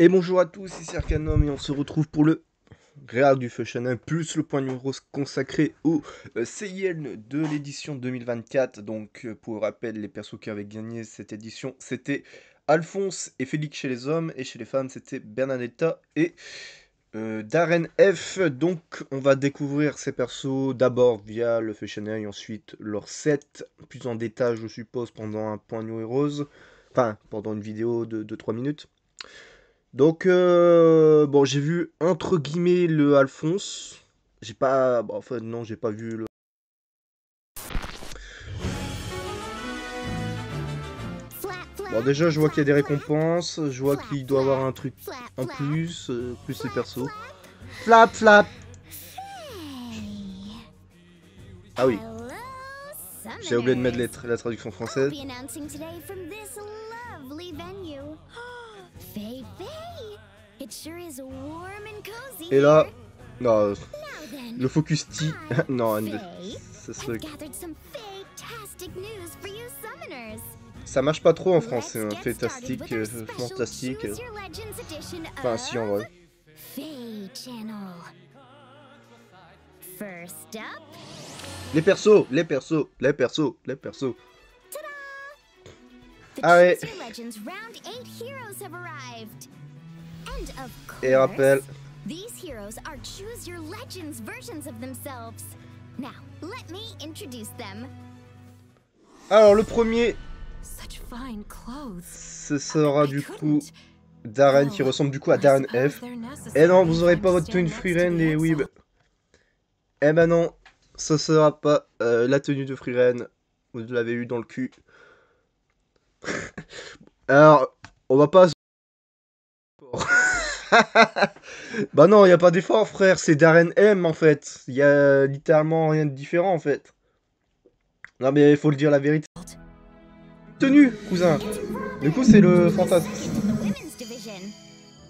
Et bonjour à tous, ici Arcanum et on se retrouve pour le Réal du Feu Channel plus le point rose consacré au CIL euh, de l'édition 2024. Donc euh, pour rappel, les persos qui avaient gagné cette édition, c'était Alphonse et Félix chez les hommes et chez les femmes, c'était Bernadetta et euh, Darren F. Donc on va découvrir ces persos d'abord via le Feu et ensuite leur set, plus en détail je suppose pendant un point rose, enfin pendant une vidéo de, de 3 minutes. Donc, euh, bon, j'ai vu entre guillemets le Alphonse. J'ai pas. Bon, enfin, non, j'ai pas vu le. Bon, déjà, je vois qu'il y a des récompenses. Je vois qu'il doit avoir un truc en plus. Euh, plus les persos. Flap, flap Ah oui. J'ai oublié de mettre la, la traduction française. Et là, non, le focus T, non, ça se... Ça marche pas trop en français, hein. fantastique, euh, fantastique. Enfin, si en vrai. Les persos, les persos, les persos, les persos. Ah Et rappel. Alors le premier ce sera du coup Darren qui ressemble du coup à Darren F. Et eh non, vous aurez pas votre tenue Freerun les Weeb. Eh ben non, ce sera pas euh, la tenue de Free ren. Vous l'avez eu dans le cul. Alors, on va pas. bah non, il y' a pas d'effort, frère. C'est Darren M, en fait. Il y a littéralement rien de différent, en fait. Non, mais il faut le dire la vérité. Tenue, cousin. Du coup, c'est le fantasme.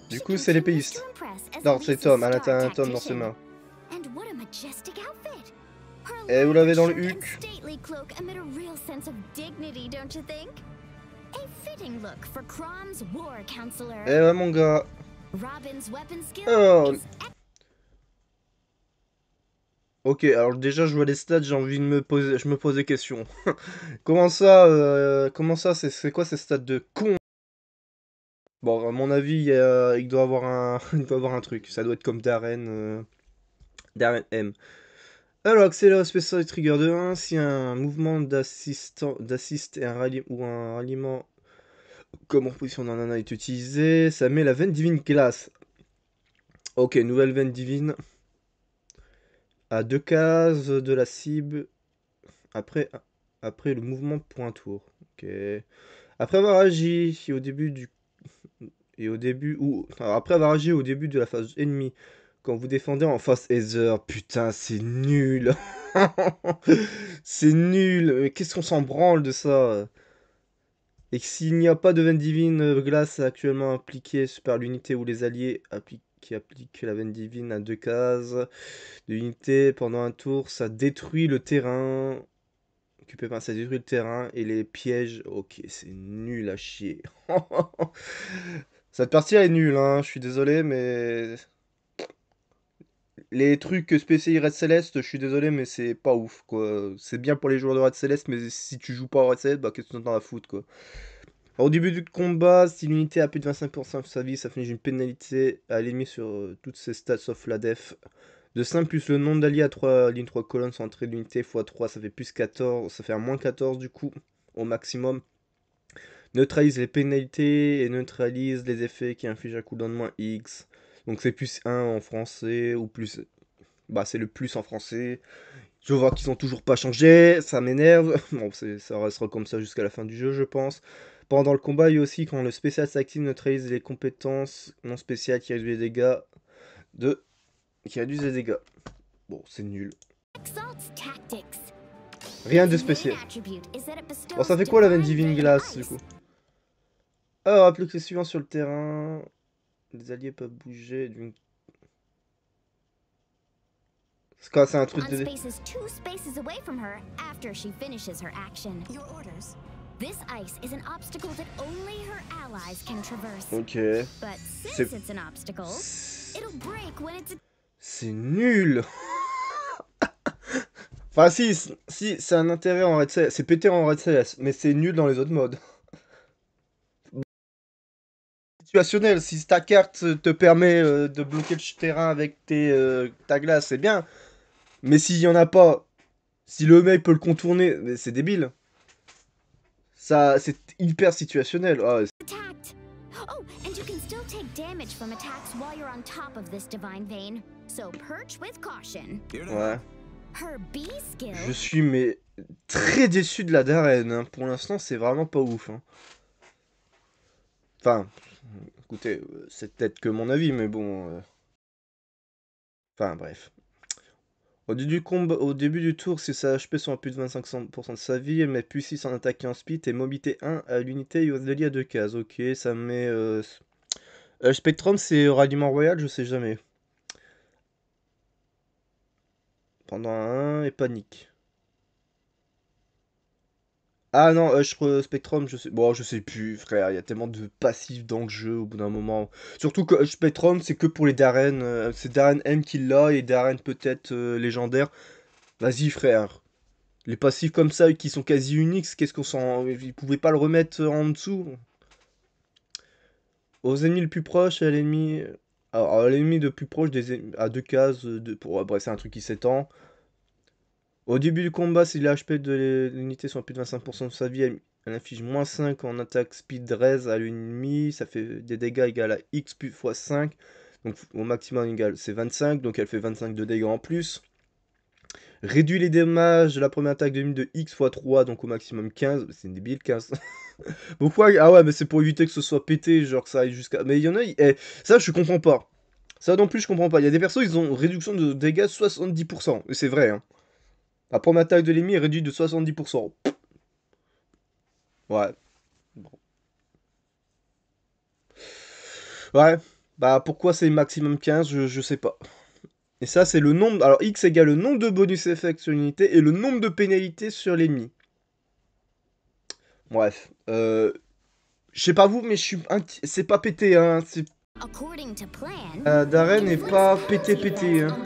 Du coup, c'est l'épéiste. Non, c'est Tom. Elle a un Tom dans ses mains. Eh, Et vous l'avez dans le huc. Eh ouais, mon gars. Oh. Ok, alors déjà je vois les stats, j'ai envie de me poser, je me pose des questions. comment ça, euh, comment ça, c'est quoi ces stats de con Bon, à mon avis, il doit avoir un, il avoir un truc. Ça doit être comme Darren, euh, Darren M. Alors, accélérer spécial trigger de 1, si un mouvement d'assist ou un ralliement comme en position d'un nana est utilisé, ça met la veine divine classe. Ok, nouvelle veine divine. À deux cases de la cible. Après, après le mouvement pour un tour. Ok. Après avoir agi au début du. Et au début. Ou, après avoir agi au début de la phase ennemie quand vous défendez en face Heather, oh, putain, c'est nul. c'est nul. qu'est-ce qu'on s'en branle de ça Et s'il n'y a pas de veine divine euh, glace actuellement appliquée par l'unité ou les alliés qui appliquent la veine divine à deux cases de l'unité pendant un tour, ça détruit le terrain. Occupé par ça détruit le terrain et les pièges. Ok, c'est nul à chier. Cette partie est nulle, hein. je suis désolé, mais les trucs spécialisés Red Celeste, je suis désolé, mais c'est pas ouf, quoi. C'est bien pour les joueurs de Red Celeste, mais si tu joues pas au Red Celeste, bah qu'est-ce que t'en as à foutre, quoi. au début du combat, si l'unité a plus de 25% de sa vie, ça finit une pénalité à l'ennemi sur euh, toutes ses stats sauf la def. De 5 plus le nombre d'alliés à 3 lignes 3 colonnes sont d'unité x 3, ça fait plus 14, ça fait un moins 14 du coup, au maximum. Neutralise les pénalités et neutralise les effets qui infligent un cooldown moins X. Donc c'est plus 1 en français ou plus. Bah, c'est le plus en français. Je vois qu'ils ont toujours pas changé, ça m'énerve. Bon, ça restera comme ça jusqu'à la fin du jeu, je pense. Pendant le combat, il y a aussi quand le spécial s'active, neutralise les compétences non spéciales qui réduisent les dégâts de. qui réduisent les dégâts. Bon, c'est nul. Rien de spécial. Bon, ça fait quoi la Divine glace du coup Ah, applique les suivants sur le terrain. Les alliés peuvent bouger d'une... C'est quoi, c'est un truc de... two spaces away from her after she finishes her action. Your orders. This ice is an obstacle that only her allies can traverse. Ok. But since it's an obstacle, it'll break when it's C'est nul. enfin si, si c'est un intérêt en Red Celeste, c'est pété en Red Celeste, mais c'est nul dans les autres modes situationnel. Si ta carte te permet euh, de bloquer le terrain avec tes, euh, ta glace, c'est bien. Mais s'il n'y en a pas, si le mec peut le contourner, c'est débile. Ça, c'est hyper situationnel. Ah, ouais. Je suis mais très déçu de la Darren. Hein. Pour l'instant, c'est vraiment pas ouf. Hein. Enfin, Écoutez, euh, c'est peut-être que mon avis, mais bon. Euh. Enfin, bref. Au, début du au début du tour, si sa HP sont à plus de 25% de sa vie, mais puis si en attaque en speed, et mobilité 1 à l'unité et à deux cases. Ok, ça met. Spectrum, euh, c'est ralliement royal, je sais jamais. Pendant un et panique. Ah non, Hush Spectrum, je sais, bon, je sais plus, frère. Il y a tellement de passifs dans le jeu au bout d'un moment. Surtout que Hush Spectrum, c'est que pour les Darren. Euh, c'est Darren M qui l'a et Darren peut-être euh, légendaire. Vas-y, frère. Les passifs comme ça, qui sont quasi uniques, qu'est-ce qu'on s'en. Ils pouvaient pas le remettre euh, en dessous. Aux ennemis le plus proches, à l'ennemi. Alors, à l'ennemi de plus proche des à deux cases. De... Pour... Bref, c'est un truc qui s'étend. Au début du combat, si les HP de l'unité sont plus de 25% de sa vie, elle, inflige moins 5 en attaque speed 13 à l'ennemi. Ça fait des dégâts égaux à X plus fois 5. Donc au maximum égal, c'est 25. Donc elle fait 25 de dégâts en plus. Réduit les dégâts de la première attaque de de X fois 3, donc au maximum 15. C'est une débile, 15. Pourquoi Ah ouais, mais c'est pour éviter que ce soit pété, genre que ça aille jusqu'à... Mais il y en a... Eh, ça, je comprends pas. Ça non plus, je comprends pas. Il y a des persos, ils ont réduction de dégâts 70%. Et c'est vrai, hein. La première attaque de l'ennemi est réduite de 70%. Ouais. Bon. Ouais. Bah pourquoi c'est maximum 15, je, sais pas. Et ça c'est le nombre... Alors X égale le nombre de bonus effect sur l'unité et le nombre de pénalités sur l'ennemi. Bref. Euh, je sais pas vous, mais je suis... C'est pas pété, hein. C'est... Euh, Darren n'est pas pété pété, hein.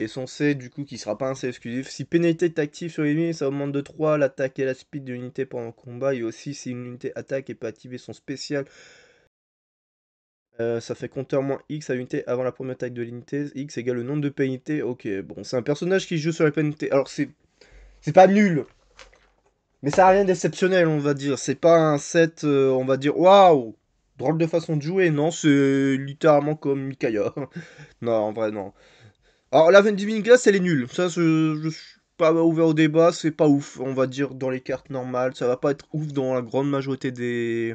Et son C, du coup, qui sera pas un C exclusif. Si pénalité est active sur l'ennemi, ça augmente de 3 l'attaque et la speed de l'unité pendant le combat. Et aussi, si une unité attaque et peut activer son spécial, euh, ça fait compteur moins X à l'unité avant la première attaque de l'unité. X égale le nombre de pénalités. Ok, bon, c'est un personnage qui joue sur les pénalités. Alors, c'est. C'est pas nul! Mais ça n'a rien d'exceptionnel, on va dire. C'est pas un set, euh, on va dire, waouh! drôle de façon de jouer, non, c'est littéralement comme Mikaya. non, en vrai, non. Alors, la Vendiving Glass, elle est nulle. Ça, je, suis pas ouvert au débat, c'est pas ouf, on va dire, dans les cartes normales. Ça va pas être ouf dans la grande majorité des.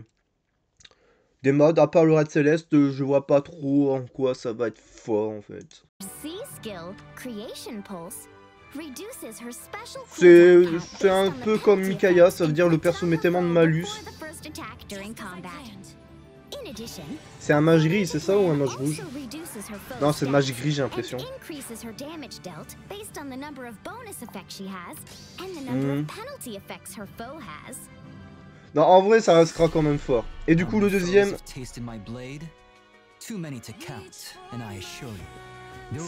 Des modes, à part le Red Céleste, je vois pas trop en quoi ça va être fort en fait. C'est un peu comme Mikaya, ça veut dire le perso met tellement de malus c'est un mage gris, c'est ça ou un mage rouge Non, c'est le mage gris, j'ai l'impression. Hmm. Non, en vrai, ça restera quand même fort. Et du coup, le deuxième...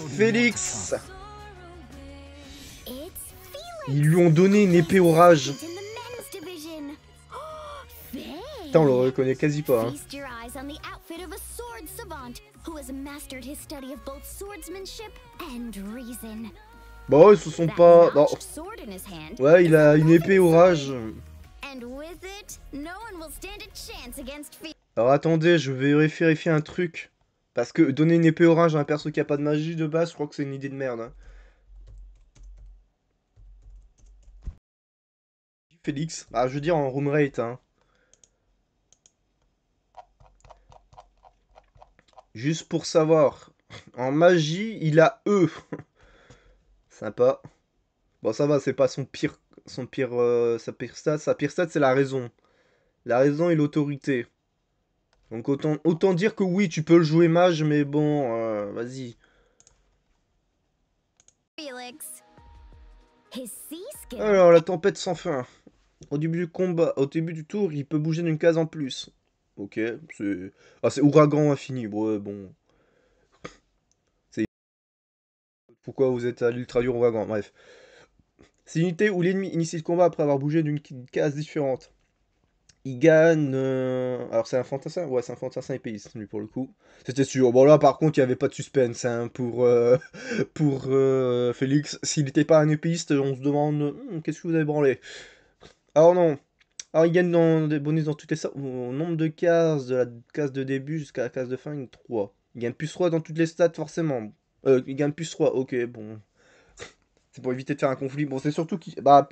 Félix Ils lui ont donné une épée orage. Putain, on le reconnaît quasi pas. Hein. Bon, ils se sont pas... Bah, ouais, il a une épée orage. Alors attendez, je vais vérifier un truc. Parce que donner une épée orage à un perso qui a pas de magie de base, je crois que c'est une idée de merde. Hein. Félix. Ah, je veux dire en room rate. Hein. Juste pour savoir. En magie, il a E. Sympa. Bon, ça va, c'est pas son pire, son pire, euh, sa pire stat. Sa pire c'est la raison. La raison et l'autorité. Donc autant, autant dire que oui, tu peux le jouer mage, mais bon, euh, vas-y. Alors, la tempête sans fin. Au début du combat, au début du tour, il peut bouger d'une case en plus. Ok, c'est. Ah, c'est Ouragan Infini. Ouais, bon. C'est. Pourquoi vous êtes à l'ultra dur Ouragan Bref. C'est une unité où l'ennemi initie le combat après avoir bougé d'une case différente. Il gagne. Euh, alors, c'est un fantassin Ouais, c'est un fantassin épéiste, lui, pour le coup. C'était sûr. Bon, là, par contre, il n'y avait pas de suspense hein, pour, euh, pour euh, Félix. S'il n'était pas un épéiste, on se demande hmm, qu'est-ce que vous avez branlé Alors, non. Alors, il gagne dans, des bonus dans toutes les stats. Au nombre de cases, de la case de début jusqu'à la case de fin, il 3. Il gagne plus 3 dans toutes les stats, forcément. Euh, il gagne plus 3, ok, bon. c'est pour éviter de faire un conflit. Bon, c'est surtout qu'il. Bah,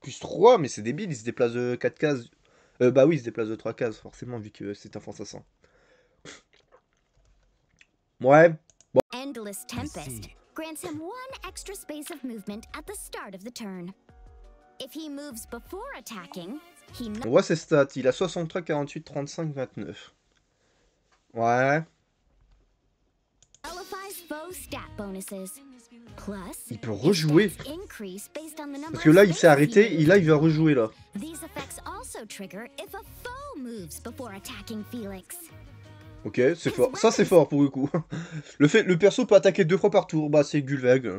plus, 3, mais c'est débile, il se déplace de 4 cases. Euh, bah oui, il se déplace de 3 cases, forcément, vu que c'est un France ouais. Bon. Endless Tempest grants him one extra space of movement at the start of the turn. If he moves before attacking, on voit ses stats. Il a 63, 48, 35, 29. Ouais. Il peut rejouer. Parce que là, il s'est arrêté. Il là, il va rejouer, là. Ok, c'est fort. Ça, c'est fort, pour le coup. Le, fait, le perso peut attaquer deux fois par tour. Bah, c'est Gulveg.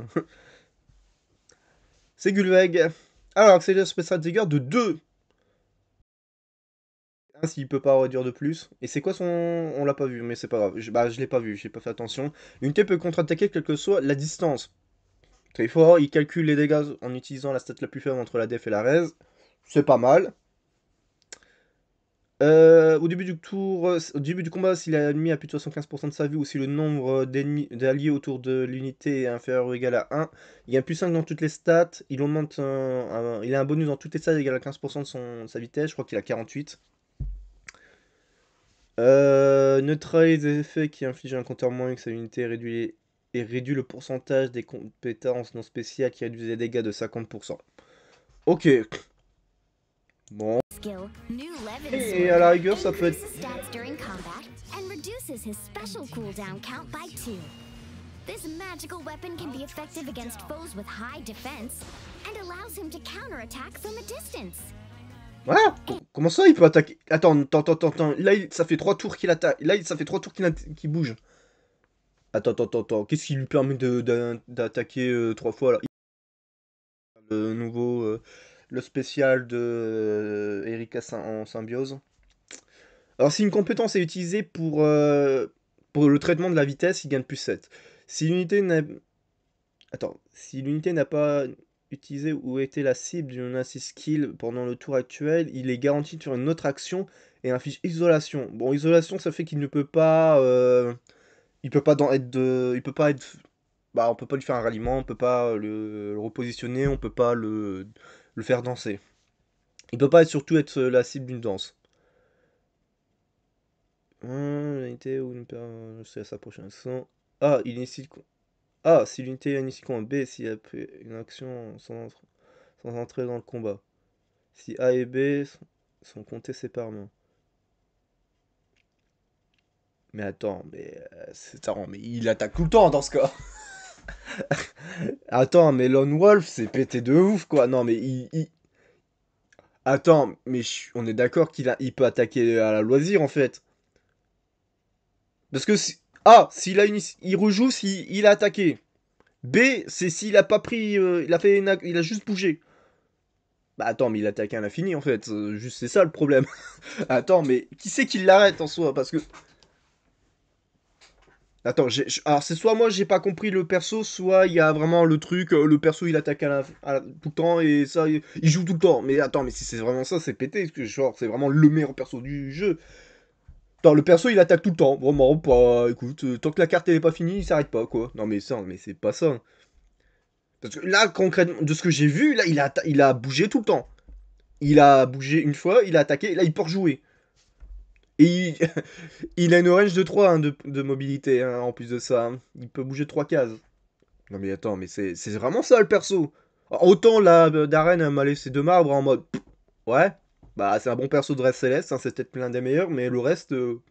C'est Gulveg. Alors, accélère spécial dégâts de 2 s'il peut pas réduire de plus. Et c'est quoi son. On l'a pas vu, mais c'est pas grave. Je, bah, je l'ai pas vu, j'ai pas fait attention. Une L'unité peut contre-attaquer quelle que soit la distance. Très fort, il calcule les dégâts en utilisant la stat la plus faible entre la def et la res C'est pas mal. Euh, au début du tour, au début du combat, si l'ennemi a plus de 75% de sa vie ou si le nombre d'alliés autour de l'unité est inférieur ou égal à 1, il un plus 5 dans toutes les stats, il augmente il a un bonus dans toutes les stats égal à 15% de, son, de sa vitesse, je crois qu'il a 48. Euh, neutralise les effets qui infligent un compteur moins que sa unité et réduit, et réduit le pourcentage des compétences non spéciales qui réduisent les dégâts de 50%. Ok. Bon. Et à la rigueur, ça peut être... Voilà Comment ça, il peut attaquer Attends, attends, attends, attends. Là, il... ça fait trois tours qu'il attaque. Là, il... ça fait trois tours qu'il bouge. Attends, attends, attends. Qu'est-ce qui lui permet d'attaquer de... Euh, trois fois, Le nouveau... Euh, le spécial de euh, Erika en symbiose. Alors, si une compétence est utilisée pour, pour le traitement de la vitesse, il gagne plus 7. Si l'unité n'a... Attends. Si l'unité n'a pas utilisé ou était la cible d'une assist skill pendant le tour actuel, il est garanti sur une autre action et un inflige isolation. Bon, isolation, ça fait qu'il ne peut pas, euh, il peut pas dans être de, il peut pas être, bah, on peut pas lui faire un ralliement, on peut pas euh, le, repositionner, on peut pas le, le, faire danser. Il peut pas être, surtout être euh, la cible d'une danse. Hum, ou une à sa prochaine action. Ah, il est ici ah, Si l'unité a une B. s'il elle peut une action sans, entrer dans le combat. Si A et B sont, comptés séparément. Mais attends, mais euh, c'est mais il attaque tout le temps dans ce cas. attends, mais Lone Wolf, c'est pété de ouf quoi. Non, mais il, Attends, mais on est d'accord qu'il a- il peut attaquer à la loisir en fait. Parce que si- a, s'il a une, il rejoue s'il il a attaqué. B, c'est s'il a pas pris, euh, il a fait, il a juste bougé. Bah attends, mais il attaque à l'infini en fait. Euh, juste c'est ça le problème. attends, mais qui c'est qui l'arrête en soi Parce que. Attends, alors c'est soit moi j'ai pas compris le perso, soit il y a vraiment le truc, euh, le perso il attaque à tout le temps et ça il... il joue tout le temps. Mais attends, mais si c'est vraiment ça, c'est pété, parce que genre c'est vraiment le meilleur perso du jeu le perso, il attaque tout le temps. Vraiment, pas. Écoute, euh, tant que la carte, elle est pas finie, il s'arrête pas, quoi. Non, mais ça, mais c'est pas ça. Parce que là, concrètement, de ce que j'ai vu, là, il a, il a bougé tout le temps. Il a bougé une fois, il a attaqué, là, il peut rejouer. Et il, a une range de 3 hein, de, mobilité, hein, en plus de ça. Hein. Il peut bouger 3 cases. Non, mais attends, mais c'est vraiment ça, le perso. Autant, la euh, darène m'a laissé deux marbres en mode... Ouais, bah, c'est un bon perso de Red Céleste, hein, c'est peut-être plein des meilleurs, mais le reste. Euh,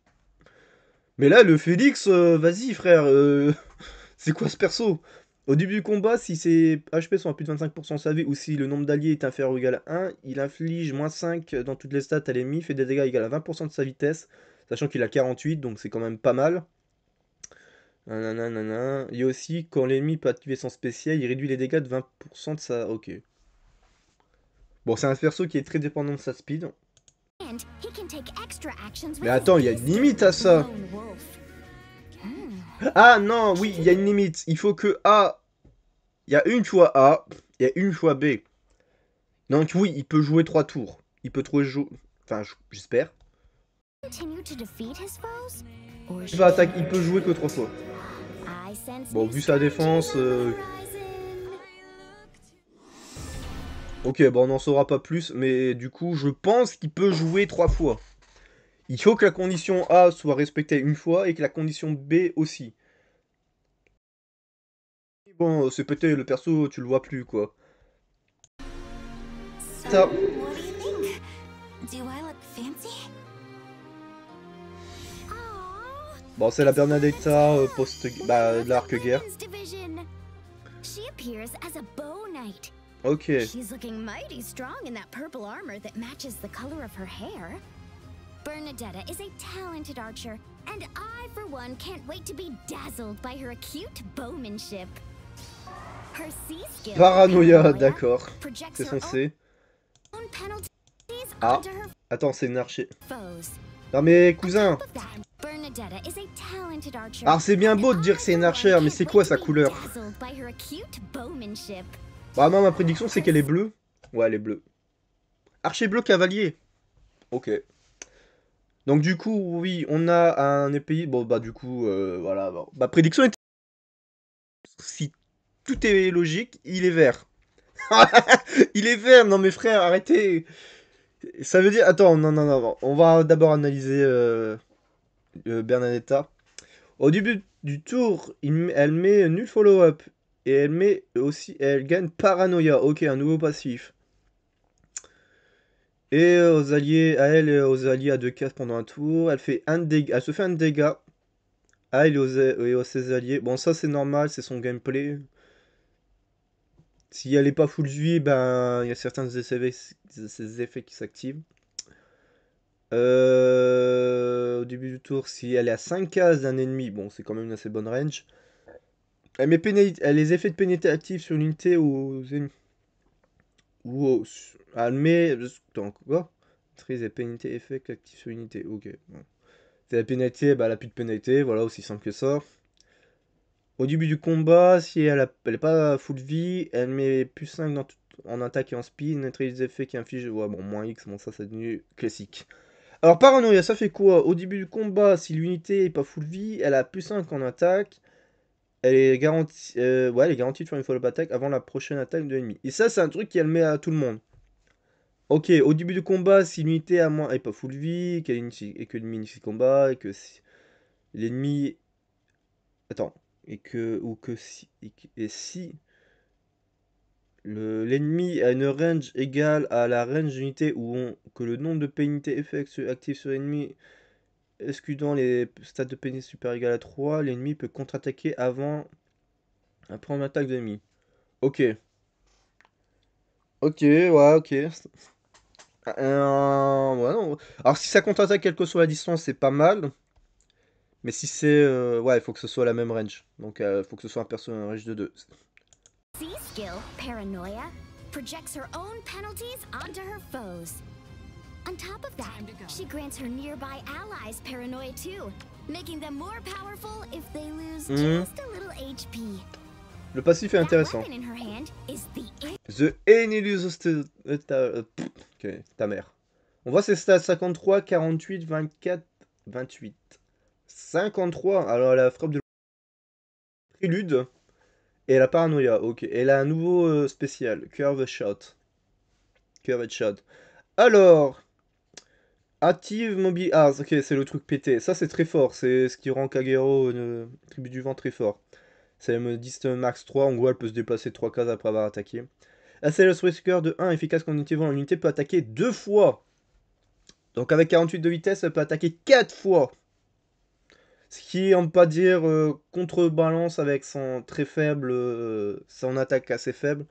mais là, le Félix, euh, vas-y, frère, euh, c'est quoi ce perso Au début du combat, si ses HP sont à plus de 25% de sa vie, ou si le nombre d'alliés est inférieur ou égal à 1, il inflige moins 5 dans toutes les stats à l'ennemi, fait des dégâts égal à 20% de sa vitesse, sachant qu'il a 48, donc c'est quand même pas mal. Il y a aussi, quand l'ennemi peut activer son spécial, il réduit les dégâts de 20% de sa... Ok. Bon, c'est un perso qui est très dépendant de sa speed. Mais attends, il y a une limite à ça. Ah non, oui, il y a une limite. Il faut que A... Il y a une fois A, il y a une fois B. Donc oui, il peut jouer trois tours. Il peut trouver jouer... Enfin, j'espère. Il, il peut jouer que trois fois. Bon, vu sa défense... Euh, Ok, bon, bah, on n'en saura pas plus, mais du coup, je pense qu'il peut jouer trois fois. Il faut que la condition A soit respectée une fois et que la condition B aussi. Bon, c'est peut-être le perso, tu le vois plus, quoi. Bon, c'est la Bernadetta euh, post bah, de l'arc guerre. She bow Ok. She's looking mighty strong in that purple armor that matches the color of her hair. Bernadetta is a talented archer, and I, for one, can't wait to be dazzled by her acute bowmanship. Her sea skill Paranoia, d'accord. C'est censé. Ah, attends, c'est une archer. Non mais cousin Alors ah, c'est bien beau de dire que c'est une archer, mais c'est quoi sa couleur bah ma prédiction c'est qu'elle est bleue. Ouais, elle est bleue. Archer bleu cavalier. Ok. Donc du coup, oui, on a un épée. Bon bah du coup, euh, voilà. Ma prédiction est. Si tout est logique, il est vert. il est vert, non mes frères, arrêtez. Ça veut dire... Attends, non, non, non. On va d'abord analyser euh, euh, Bernadetta. Au début du tour, il... elle met nul follow-up. Et elle met aussi, elle gagne paranoïa, Ok, un nouveau passif. Et aux alliés, à elle et aux alliés à deux cases pendant un tour. Elle, fait un dégât, elle se fait un dégât. À elle et aux, ses alliés. Bon, ça c'est normal, c'est son gameplay. Si elle n'est pas full vie, ben il y a certains effets, effets qui s'activent. Euh, au début du tour, si elle est à 5 cases d'un ennemi, bon c'est quand même une assez bonne range. Elle met les effets de pénétratif sur l'unité aux Ou aux... Elle met... Attends, quoi Trise et pénalité effet sur l'unité. Ok. C'est la pénalité, bah elle a plus de pénalité, voilà, aussi simple que ça. Au début du combat, si elle, a, est pas full vie, elle met plus 5 dans en attaque et en spin, trise les effets qui inflige bon, moins X, bon ça c'est devenu classique. Alors paranoïa, ça fait quoi Au début du combat, si l'unité est pas full vie, elle a plus 5 en attaque, euh, elle est garantie, elle est garantie de faire une follow-up attack avant la prochaine attaque de l'ennemi. Et ça, c'est un truc qui elle met à tout le monde. Ok, au début du combat, si l'unité a moins et pas full vie, qu'elle et que l'ennemi initie combat, et que si l'ennemi. Attends. Et que. Ou que si. Et, si. L'ennemi a une range égale à la range d'unité ou on, que le nombre de pénités effects actifs sur l'ennemi que dans les stades de pénis super égal à 3, l'ennemi peut contre-attaquer avant après une attaque d'ennemi. Ok. Ok, ouais, ok. Euh, Alors si ça contre-attaque quelle que soit la distance, c'est pas mal. Mais si c'est... Euh, ouais, il faut que ce soit la même range. Donc il euh, faut que ce soit un perso range de 2. On top of that, she grants her nearby allies paranoia too, making them more powerful if they lose hmm. just a little HP. Le passif est intéressant. The Enilus ta mère. On voit ses stats 53, 48, 24, 28. 53, alors la frappe de prélude et la paranoïa, ok. elle a un nouveau euh, spécial, Curve Shot. Curve Shot. Alors, Active mobile... Ah, ok, c'est le truc pété. Ça, c'est très fort. C'est ce qui rend Kagero, une tribu du vent, très fort. C'est me distance euh, Max 3. En gros, elle peut se déplacer 3 cases après avoir attaqué. le Whisker de 1, efficace utilise vent, l'unité, peut attaquer 2 fois. Donc, avec 48 de vitesse, elle peut attaquer 4 fois. Ce qui on peut pas dire, euh, contrebalance avec son très faible. Euh, son attaque assez faible.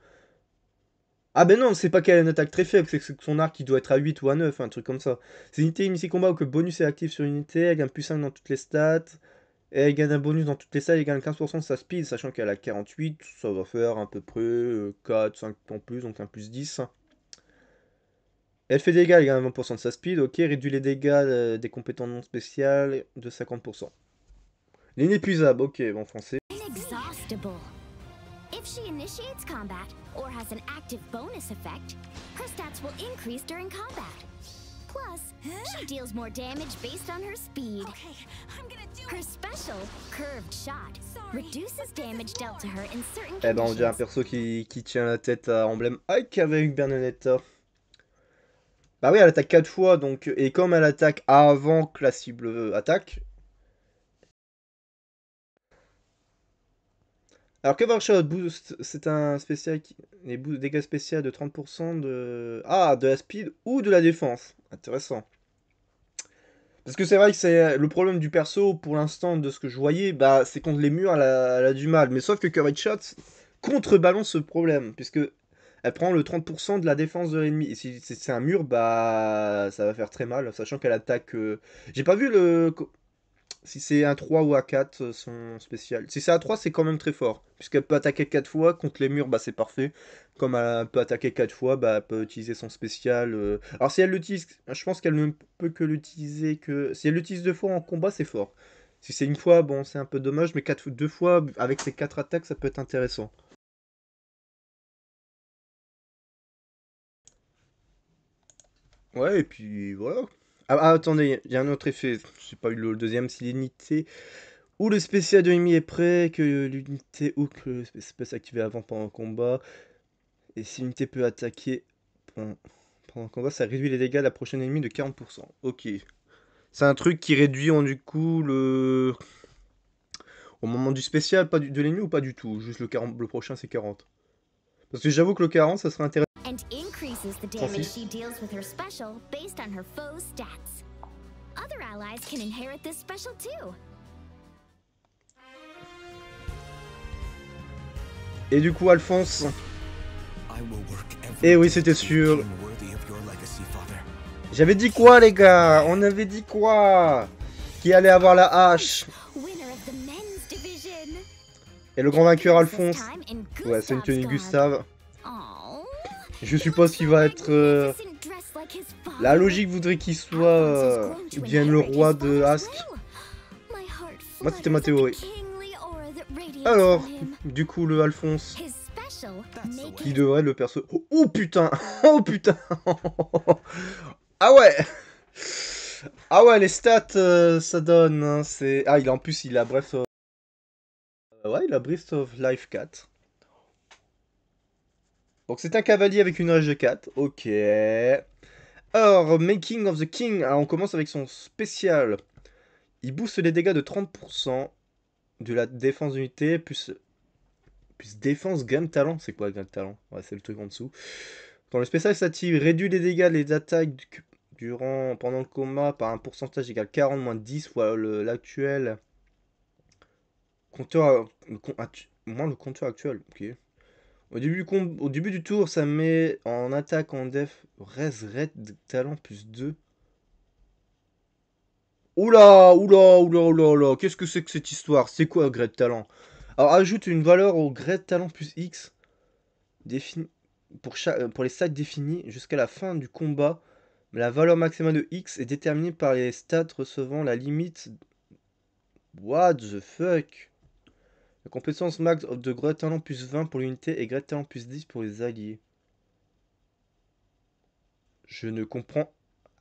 Ah ben non, c'est pas qu'elle a une attaque très faible, c'est que son arc qui doit être à 8 ou à 9, un truc comme ça. C'est une unité initiée combat où que bonus est actif sur unité, elle gagne plus 5 dans toutes les stats, et elle gagne un bonus dans toutes les stats, elle gagne 15% de sa speed, sachant qu'elle a 48, ça va faire à peu près 4, euh, 5 en plus, donc un plus 10. Elle fait des dégâts, elle gagne 20% de sa speed, ok, réduit les dégâts euh, des compétences non spéciales de 50%. L'inépuisable, ok, en français. If she initiates combat or has an active bonus effect, her stats will increase during combat. Plus, huh? she deals more damage based on her speed. Okay, I'm gonna her special, curved shot, reduces damage dealt to her in certain Eh ben, on dirait un perso qui, tient la tête à Emblème ah, Ike avec Bernadetta. Bah oui, elle attaque 4 fois, donc et comme elle attaque avant que la cible attaque, Alors que shot, Boost, c'est un spécial qui. Les dégâts spéciaux de 30% de. Ah, de la speed ou de la défense. Intéressant. Parce que c'est vrai que c'est euh, le problème du perso, pour l'instant, de ce que je voyais, bah, c'est contre les murs, elle a, du mal. Mais sauf que Courage Shot contrebalance ce problème, puisque elle prend le 30% de la défense de l'ennemi. Et si c'est un mur, bah, ça va faire très mal, sachant qu'elle attaque. Euh, j'ai pas vu le. Si c'est un 3 ou un 4, euh, son spécial. Si c'est un 3, c'est quand même très fort. Puisqu'elle peut attaquer 4 fois, contre les murs, bah, c'est parfait. Comme elle peut attaquer 4 fois, bah, elle peut utiliser son spécial. Euh. Alors si elle l'utilise, je pense qu'elle ne peut que l'utiliser que... Si elle l'utilise deux fois en combat, c'est fort. Si c'est une fois, bon, c'est un peu dommage, mais 2 deux fois, avec ses 4 attaques, ça peut être intéressant. Ouais, et puis voilà. Ah, ah, attendez, il y a un autre effet. je sais pas le deuxième, si l'unité ou le spécial de l'ennemi est prêt, que l'unité ou que le spécial peut s'activer avant pendant le combat. Et si l'unité peut attaquer pendant, le combat, ça réduit les dégâts de la prochaine ennemie de 40%. Ok. C'est un truc qui réduit en du coup le. Au moment du spécial, pas du, de l'ennemi ou pas du tout Juste le, 40, le prochain c'est 40. Parce que j'avoue que le 40, ça serait intéressant. Et du coup, Alphonse. Eh oui, c'était sûr. J'avais dit quoi, les gars On avait dit quoi Qui allait avoir la hache Et le grand vainqueur, Alphonse. Ouais, c'est une tenue Gustave. Je suppose qu'il va être... Euh, la logique voudrait qu'il soit... Euh, bien le roi de Ask. Moi, c'était ma théorie. Alors, du coup, le Alphonse... Qui devrait le perso... Oh, putain Oh putain oh, Ah ouais Ah ouais, les stats, euh, ça donne... Hein, c'est... Ah, il, en plus, il a Bref. of... Ouais, il a Breath of Life cat. Donc c'est un cavalier avec une rage de 4. Ok. Or, Making of the King. Ah, on commence avec son spécial. Il booste les dégâts de 30% de la défense d'unité, plus, plus défense gain talent. C'est quoi gain de talent Ouais, c'est le truc en dessous. Quand le spécial s'active, réduit les dégâts des attaques durant, pendant le combat par un pourcentage égal 40 moins 10 fois l'actuel compteur, euh, ah, moins le, compteur actuel. Ok. Au début, du tour, ça met en attaque, en def, res, red, talent, plus 2. Oula, oula, oula, oula, oula, qu'est-ce que c'est que cette histoire C'est quoi Red talent Alors ajoute une valeur au Red talent plus X défini pour, euh, pour les stats définis jusqu'à la fin du combat. La valeur maximale de X est déterminée par les stats recevant la limite. What the fuck la compétence max de Greta talent plus 20 pour l'unité et Greta talent plus 10 pour les alliés. Je ne comprends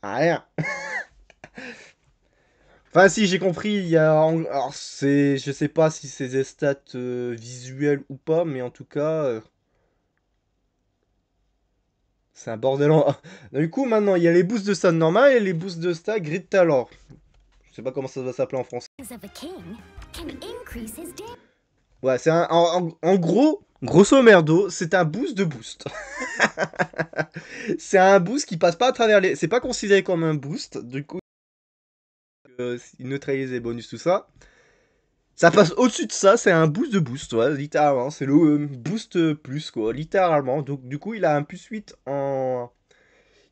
rien. enfin si, j'ai compris, il y a... Alors Je sais pas si c'est des stats euh, visuelles ou pas, mais en tout cas... Euh, c'est un bordel du coup, maintenant, il y a les boosts de stats normal et les boosts de stats grid talent. Je sais pas comment ça va s'appeler en français ouais c'est un, en, gros, grosso merdo, c'est un boost de boost. c'est un boost qui passe pas à travers les. C'est pas considéré comme un boost, du coup, euh, il neutralise les bonus, tout ça. Ça passe au-dessus de ça, c'est un boost de boost, ouais, littéralement. C'est le euh, boost plus, quoi, littéralement. Donc, du coup, il a un plus 8 en.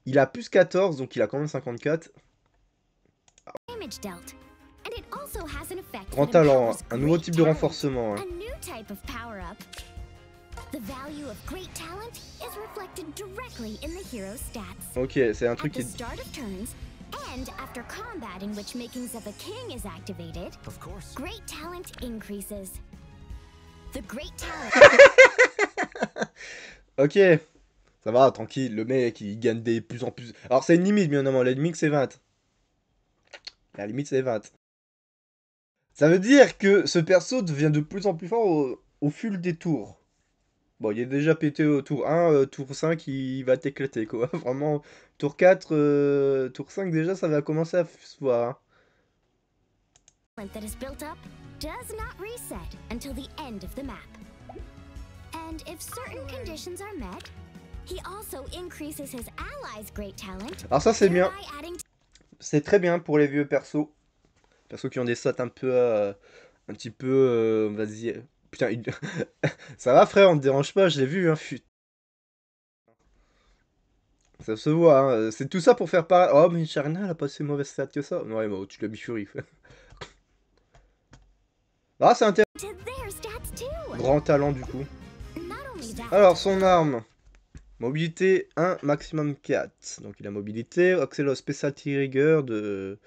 Il a plus 14, donc il a quand même 54. Grand talent, hein. un nouveau type de renforcement. Hein. Ok, c'est un truc qui est... And after combat in which makings of a king is activated, of course. great talent increases. The great talent. ok, ça va, tranquille, le mec il gagne des plus en plus. Alors c'est une limite, bien évidemment, la limite c'est 20. La limite c'est 20. Ça veut dire que ce perso devient de plus en plus fort au, au fil des tours. Bon, il est déjà pété au tour 1, euh, tour 5, il va t'éclater, quoi. Vraiment, tour 4, euh, tour 5, déjà, ça va commencer à se voir. Hein. Alors ah, ça, c'est bien. C'est très bien pour les vieux persos. Perso qui ont des stats un peu. Euh, un petit peu. Euh, Vas-y. Putain, ça va frère, on te dérange pas, je l'ai vu, hein, fut. Ça se voit, hein. Euh, c'est tout ça pour faire pareil. Oh, mais Charina, elle a pas si mauvaise stats que ça. Ouais, dessus bah, tu l'as bifurie. ah, c'est intéressant. Grand talent du coup. Alors, son arme. Mobilité 1, maximum 4. Donc il a mobilité, accélérateur Specialty rigueur de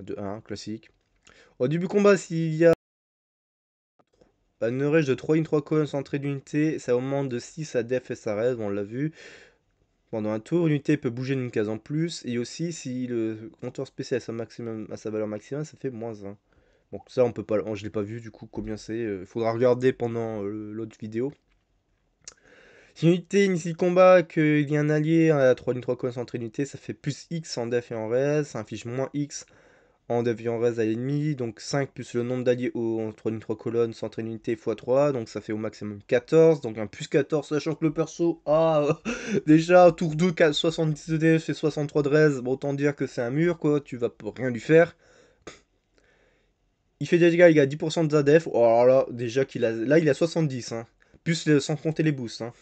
de 1, classique. Au début combat, s'il y a une rage de 3 in 3 concentrées d'unité, ça augmente de 6 à def et sa res, on l'a vu. Pendant un tour, l'unité peut bouger d'une case en plus, et aussi si le compteur spécial à, maximum, sa valeur maximale, ça fait moins 1. Donc ça, on peut pas, je l'ai pas vu du coup combien c'est. Il euh, faudra regarder pendant euh, l'autre vidéo. Si une unité initie combat, qu'il y a un allié à 3 lignes 3 concentré d'unité, ça fait plus X en def et en res, ça inflige moins X en deviant reste à l'ennemi, donc 5 plus le nombre d'alliés entre une 3 colonnes, centre une unité x 3, donc ça fait au maximum 14, donc un plus 14, sachant que le perso a ah, déjà tour 2, 70 DF et 63 de res, bon, autant dire que c'est un mur, quoi, tu vas rien lui faire. Il fait des dégâts, il a 10% de ADF, oh là là, déjà qu'il a, là il a 70, hein. plus sans compter les boosts, hein.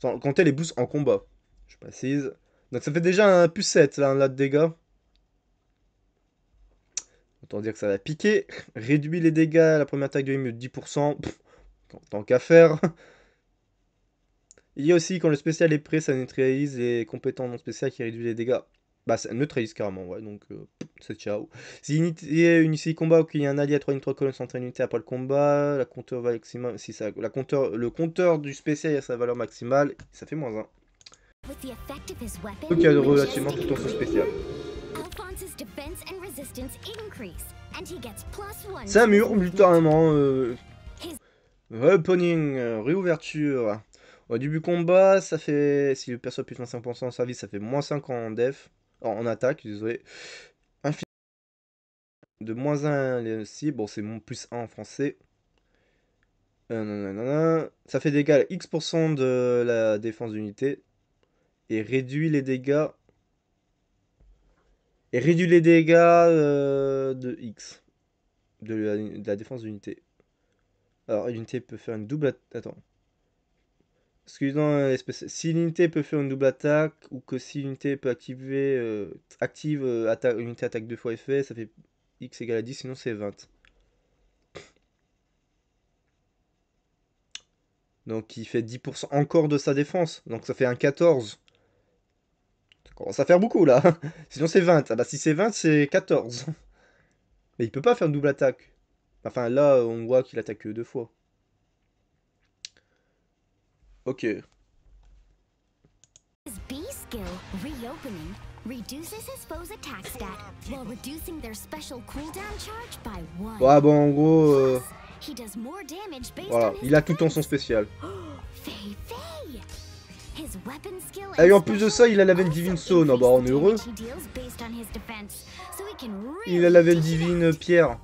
sans compter les boosts en combat, je précise. Donc ça fait déjà un plus 7, là, là de dégâts. Autant dire que ça va piquer. Réduit les dégâts à la première attaque de de 10%. tant qu'à faire. Il y a aussi quand le spécial est prêt, ça neutralise les compétents non spécial qui réduit les dégâts. Bah ça neutralise carrément, ouais, donc euh, c'est ciao. Si une unité combat ou qu'il y a un allié à 3 3 colonnes centrale unité après le combat, la compteur si ça, la compteur, le compteur du spécial a sa valeur maximale, ça fait moins 1. Ok, relativement tout le spécial. C'est un mur, littéralement. Euh, euh... réouverture. Au début combat, ça fait. Si le perso a plus de 25% en service, ça fait moins 5 en def. En, attaque, désolé. De moins 1 Bon, c'est plus 1 en français. Euh, ça fait dégâts à X% de la défense d'unité. Et réduit les dégâts et réduit les dégâts euh, de X de la, défense d'unité. Alors, l'unité peut faire une double Attends. Excusez-moi, si l'unité peut faire une double attaque ou que si l'unité peut activer euh, active euh, attaque unité attaque deux fois effet, ça fait x égale à 10, sinon c'est 20. Donc il fait 10% encore de sa défense, donc ça fait un 14 ça à faire beaucoup là. Sinon c'est 20. Ah bah si c'est 20, c'est 14. Mais il peut pas faire une double attaque. Enfin là, on voit qu'il attaque deux fois. Ok. Ouais bon en gros... Euh, voilà, il a tout en son spécial. et en plus de ça, il a la divine son. bah on est heureux. Il a la divine Pierre.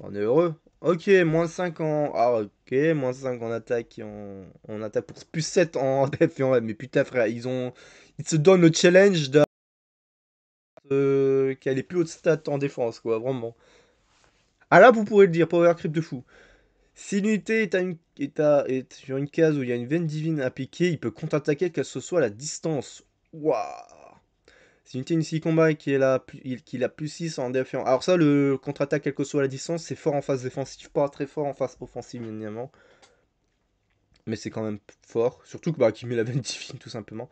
On est heureux. Ok, moins 5 en... Ah, ok, moins 5 en attaque. On, attaque pour plus 7 en def. Mais putain, frère, ils ont... Ils se donnent le challenge de... Euh, qui qu'elle est plus haute stats en défense, quoi, vraiment. Ah là, vous pourrez le dire, power creep de fou. Si l'unité est, sur une case où il y a une veine divine appliquée, il peut contre-attaquer quelle que soit la distance. Waouh Si l'unité initie combat qui est la, a plus 6 en défiant. Alors ça, le contre-attaque quelle que soit la distance, c'est fort en phase défensive, pas très fort en phase offensive, évidemment. Mais c'est quand même fort. Surtout bah, qu'il qui met la veine divine, tout simplement.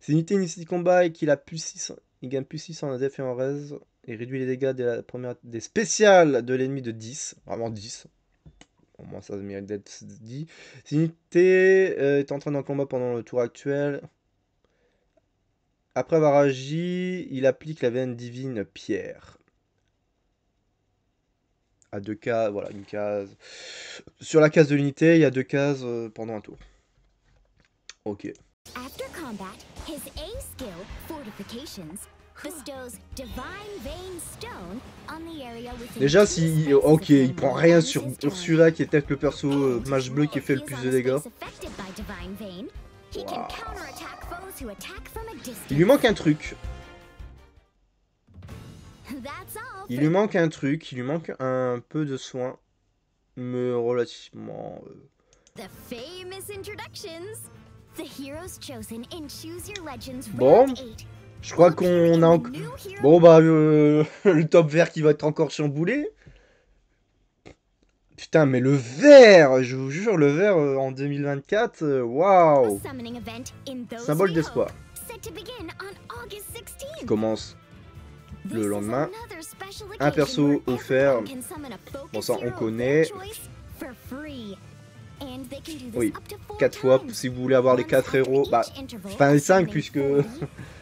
Si l'unité initie combat et qu'il a plus 6, il gagne plus 6 en ADF et en et réduit les dégâts des spéciales de l'ennemi de 10, vraiment 10, moi ça mérite d'être dit. Sinité euh, est en train le combat pendant le tour actuel. Après avoir agi, il applique la veine divine Pierre. À deux cases, voilà, une case. Sur la case de l'unité, il y a deux cases euh, pendant un tour. Ok. After combat, his A fortifications, Déjà, si. Ok, il prend rien sur Ursula, qui est peut-être le perso match euh, mage bleu qui fait le plus de dégâts. Il lui manque un truc. Il lui manque un truc, il lui manque un peu de soin, mais relativement... Euh. Bon, je crois qu'on a encore. Bon, bah, euh, le top vert qui va être encore chamboulé. Putain, mais le vert Je vous jure, le vert euh, en 2024, euh, waouh Symbole d'espoir. commence le lendemain. Un perso offert. Bon, ça, on connaît. Oui, 4 fois. Si vous voulez avoir les 4 héros, bah, enfin les 5 puisque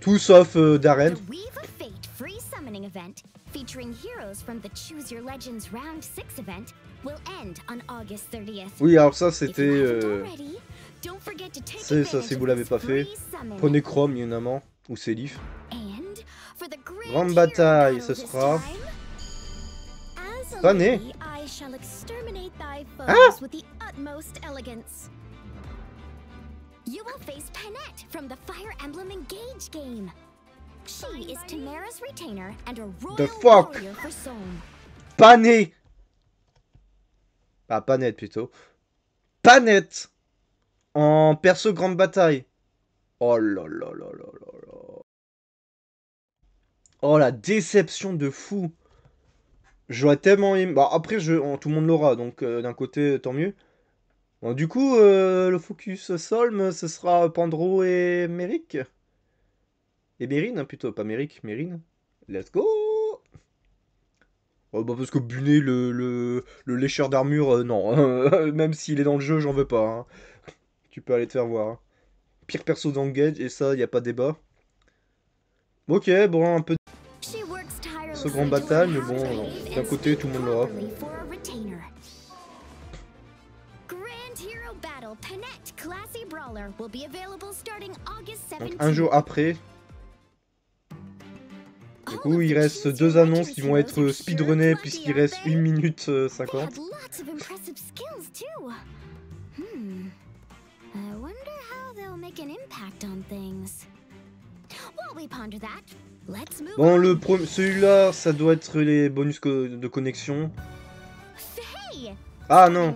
Tout sauf euh, Darren. Oui, alors ça c'était... Euh, c'est ça, si vous l'avez pas fait, prenez Chrome, Yunamant, ou Selif. Grande bataille, ce sera... Pas You will face Panette from the Fire Emblem Engage game. She is Tamara's retainer and a royal the fuck? warrior for Soul. Pané Ah, Panette plutôt. Panette En perso grande bataille. Oh là là là là là Oh la déception de fou. J'aurais tellement aimé... Bon, bah, après, je... tout le monde l'aura, donc euh, d'un côté, tant mieux du coup, euh, le focus Solm, ce sera Pandro et Merrick. Et Mérine, hein, plutôt, pas Merrick, Mérine. Let's go oh, bah, Parce que Bunet, le, le, lécheur d'armure, euh, non. Même s'il est dans le jeu, j'en veux pas. Hein. Tu peux aller te faire voir. Pire perso d'engage, et ça, il n'y a pas débat. Ok, bon, un peu... Seconde bataille, bon, d'un côté, tout le monde l'aura. Donc un jour après. Du coup, il reste deux annonces qui vont être speedrunnées puisqu'il reste 1 minute 50. Euh, hmm. Bon, le celui-là, ça doit être les bonus de connexion. Ah non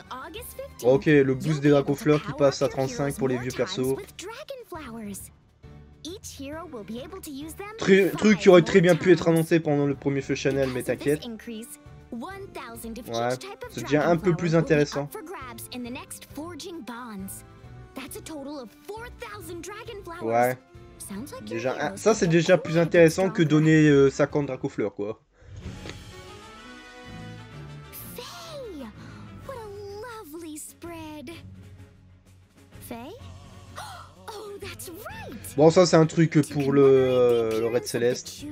ok, le boost des fleurs qui passe à 35 pour les vieux persos. truc qui aurait très bien pu être annoncé pendant le premier feu Chanel, mais t'inquiète. Ouais, c'est déjà un peu plus intéressant. Ouais. Déjà, ah, ça c'est déjà plus intéressant que donner 50 euh, Dracofleurs quoi. Bon, ça, c'est un truc pour le, euh, le Red Céleste.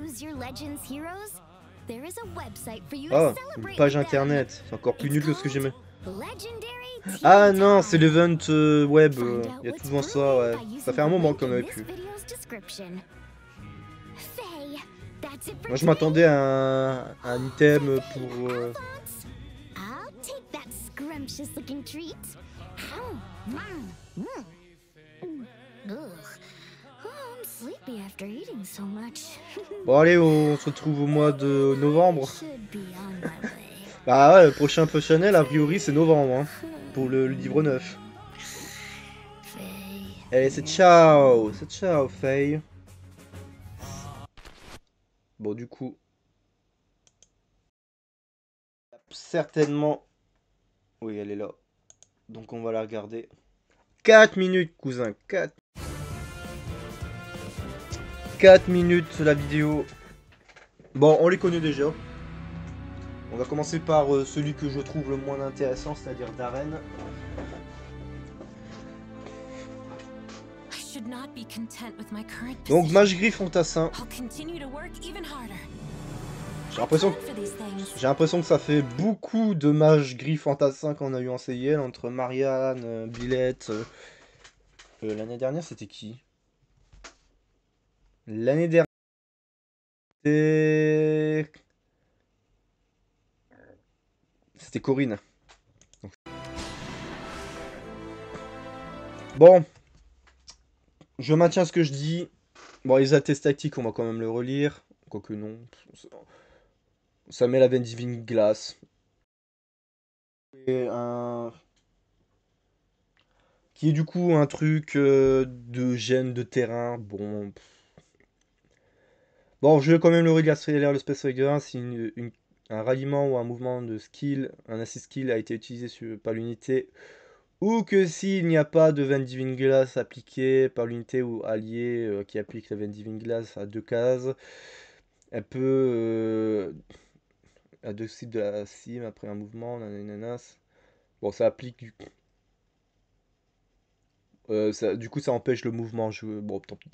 Ah, une page internet. C'est encore plus nul que ce que j'aimais. Ah non, c'est l'event euh, web. Euh, il y a tout devant ça, ouais. Ça fait un moment qu'on avait plus. Moi, je m'attendais à, un... un item pour... Bon allez, on se retrouve au mois de novembre. bah ouais, le prochain Chanel, a priori, c'est novembre, hein, pour le, livre neuf. Allez, c'est ciao C'est ciao, Faye. Bon, du coup... Certainement... Oui, elle est là. Donc on va la regarder. 4 minutes, cousin, 4 4 minutes la vidéo. Bon, on les connaît déjà. On va commencer par euh, celui que je trouve le moins intéressant, c'est-à-dire Darren. Donc mage gris fantassin. J'ai l'impression que... que ça fait beaucoup de mage gris fantassin qu'on a eu en CIL entre Marianne, euh, Billette. Euh, l'année dernière c'était qui L'année dernière, c'était... Corinne. Bon. Je maintiens ce que je dis. Bon, les attestes tactiques, on va quand même le relire. Quoique non. Ça met la veine divine glace. Qui est du coup un truc euh, de gêne de terrain. Bon. Bon, je veux quand même le Ridley le Space Rider si un ralliement ou un mouvement de skill, un assist skill a été utilisé par l'unité, ou que s'il n'y a pas de divine Glass appliqué par l'unité ou allié euh, qui applique la divine Glass à deux cases, elle peut... Euh, à deux sites de la sim après un mouvement, nanas. Bon, ça applique du, euh, du coup, ça empêche le mouvement. Bon, tant pis.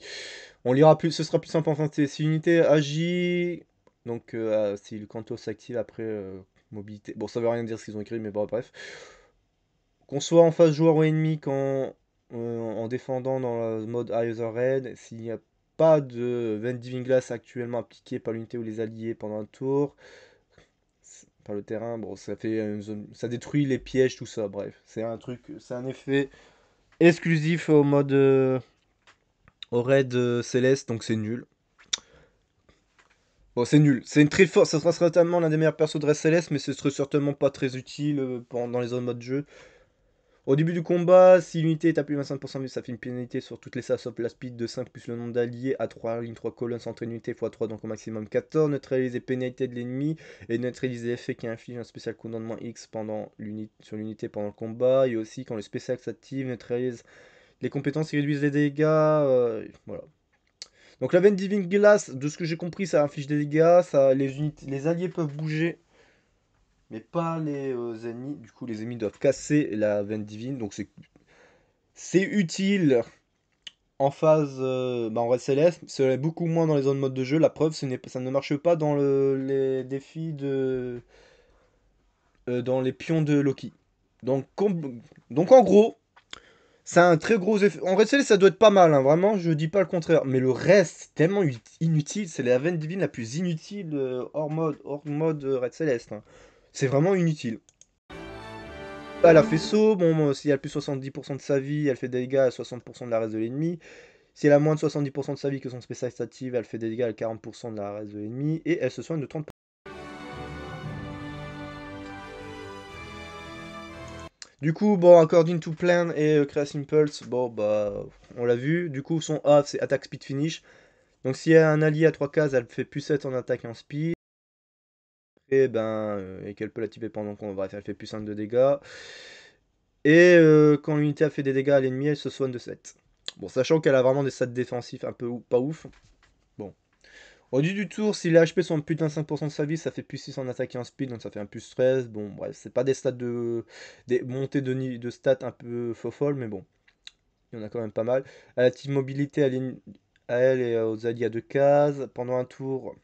On lira plus, ce sera plus simple en Si l'unité agit, donc euh, ah, si le canto s'active après euh, mobilité. Bon, ça veut rien dire ce qu'ils ont écrit, mais bon, bref. Qu'on soit en face joueur ou ennemi quand, en défendant dans le mode Either Red, s'il n'y a pas de Vendiving Glass actuellement appliqué par l'unité ou les alliés pendant un tour, par le terrain, bon, ça, fait ça détruit les pièges, tout ça, bref. C'est un truc, c'est un effet exclusif au mode euh, au raid euh, céleste, donc c'est nul. Bon, c'est nul. C'est une très forte. Ça sera certainement l'un des meilleurs persos de raid céleste, mais ce serait certainement pas très utile euh, pendant les autres modes de jeu. Au début du combat, si l'unité est à plus de 25%, ça fait une pénalité sur toutes les sauf la speed de 5 plus le nombre d'alliés à 3 lignes, 3 colonnes, centre unité x 3, donc au maximum 14. Neutraliser pénalité de l'ennemi et neutraliser l'effet qui inflige un spécial commandement X pendant sur l'unité pendant le combat. Et aussi, quand le spécial s'active, neutralise les compétences qui réduisent les dégâts. Euh, voilà. Donc la veine Divine Glass, de ce que j'ai compris, ça inflige des dégâts, les, unités, les alliés peuvent bouger mais pas les euh, ennemis. Du coup, les ennemis doivent casser la veine divine, donc c'est utile en phase euh, bah, en Red céleste, c'est beaucoup moins dans les zones mode de jeu. La preuve, ce ça ne marche pas dans le, les défis de euh, dans les pions de Loki. Donc, donc en gros, ça a un très gros effet. En Red céleste, ça doit être pas mal, hein. vraiment, je dis pas le contraire. Mais le reste, tellement inutile, c'est la veine divine la plus inutile hors mode, hors mode Red céleste. Hein. C'est vraiment inutile. Elle a fait saut, bon, si elle a plus 70% de sa vie, elle fait des dégâts à 60% de la reste de l'ennemi. Si elle a moins de 70% de sa vie que son spécial statif, elle fait des dégâts à 40% de la reste de l'ennemi et elle se soigne de 30%. Du coup, bon, according to plan et euh, Impulse, bon, bah, on l'a vu. Du coup, son A, c'est attaque speed finish. Donc, s'il y a un allié à 3 cases, elle fait plus 7 en attaque et en speed et, ben, euh, et qu'elle peut la typer pendant qu'on. va faire fait plus 5 de dégâts. Et euh, quand l'unité a fait des dégâts à l'ennemi, elle se soigne de 7. Bon, sachant qu'elle a vraiment des stats défensifs un peu pas ouf. Bon. Au début du tour, si les HP sont plus de 25% de sa vie, ça fait plus 6 en attaque et en speed, donc ça fait un plus 13. Bon, bref, c'est pas des stats de. des montées de, de stats un peu fofolles, mais bon. Il y en a quand même pas mal. Elle a mobilité à, elle et aux alliés à deux cases. Pendant un tour,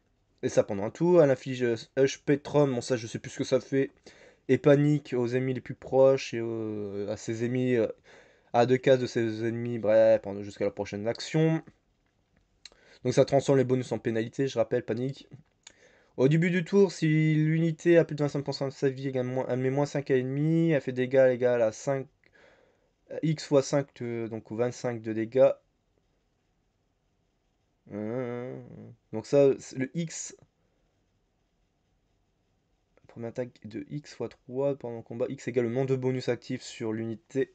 et ça pendant un tour. Elle inflige HP euh, Petrum, bon ça je sais plus ce que ça fait. Et panique aux ennemis les plus proches et à ses ennemis. Euh, à deux cases de ses ennemis, bref, jusqu'à la prochaine action. Donc ça transforme les bonus en pénalité, je rappelle, panique. Au début du tour, si l'unité a plus de 25% de sa vie, elle, met moins 5 à demi, elle fait dégâts égal à 5 euh, x fois 5, donc 25 de dégâts, euh, donc ça, le X. Première attaque de X x 3 pendant le combat. X égale le nombre de bonus actifs sur l'unité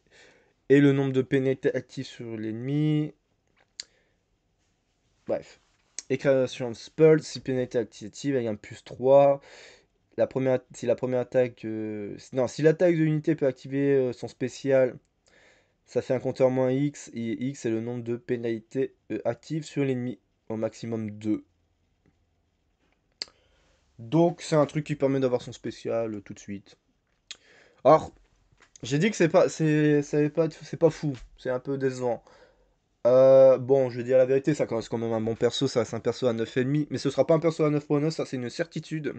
et le nombre de pénalités actives sur l'ennemi. Bref. Écréation de Spell, si pénalité active a un plus 3. La première, si la première attaque. Euh, non, si l'attaque de l'unité peut activer euh, son spécial, ça fait un compteur moins X, et X est le nombre de pénalités actives sur l'ennemi au maximum 2. Donc c'est un truc qui permet d'avoir son spécial euh, tout de suite. Alors, j'ai dit que c'est pas, c'est, pas, pas fou, c'est un peu décevant. Euh, bon, je vais dire la vérité, ça commence quand même un bon perso, ça c'est un perso à 9,5, mais ce sera pas un perso à 9.9, ça c'est une certitude.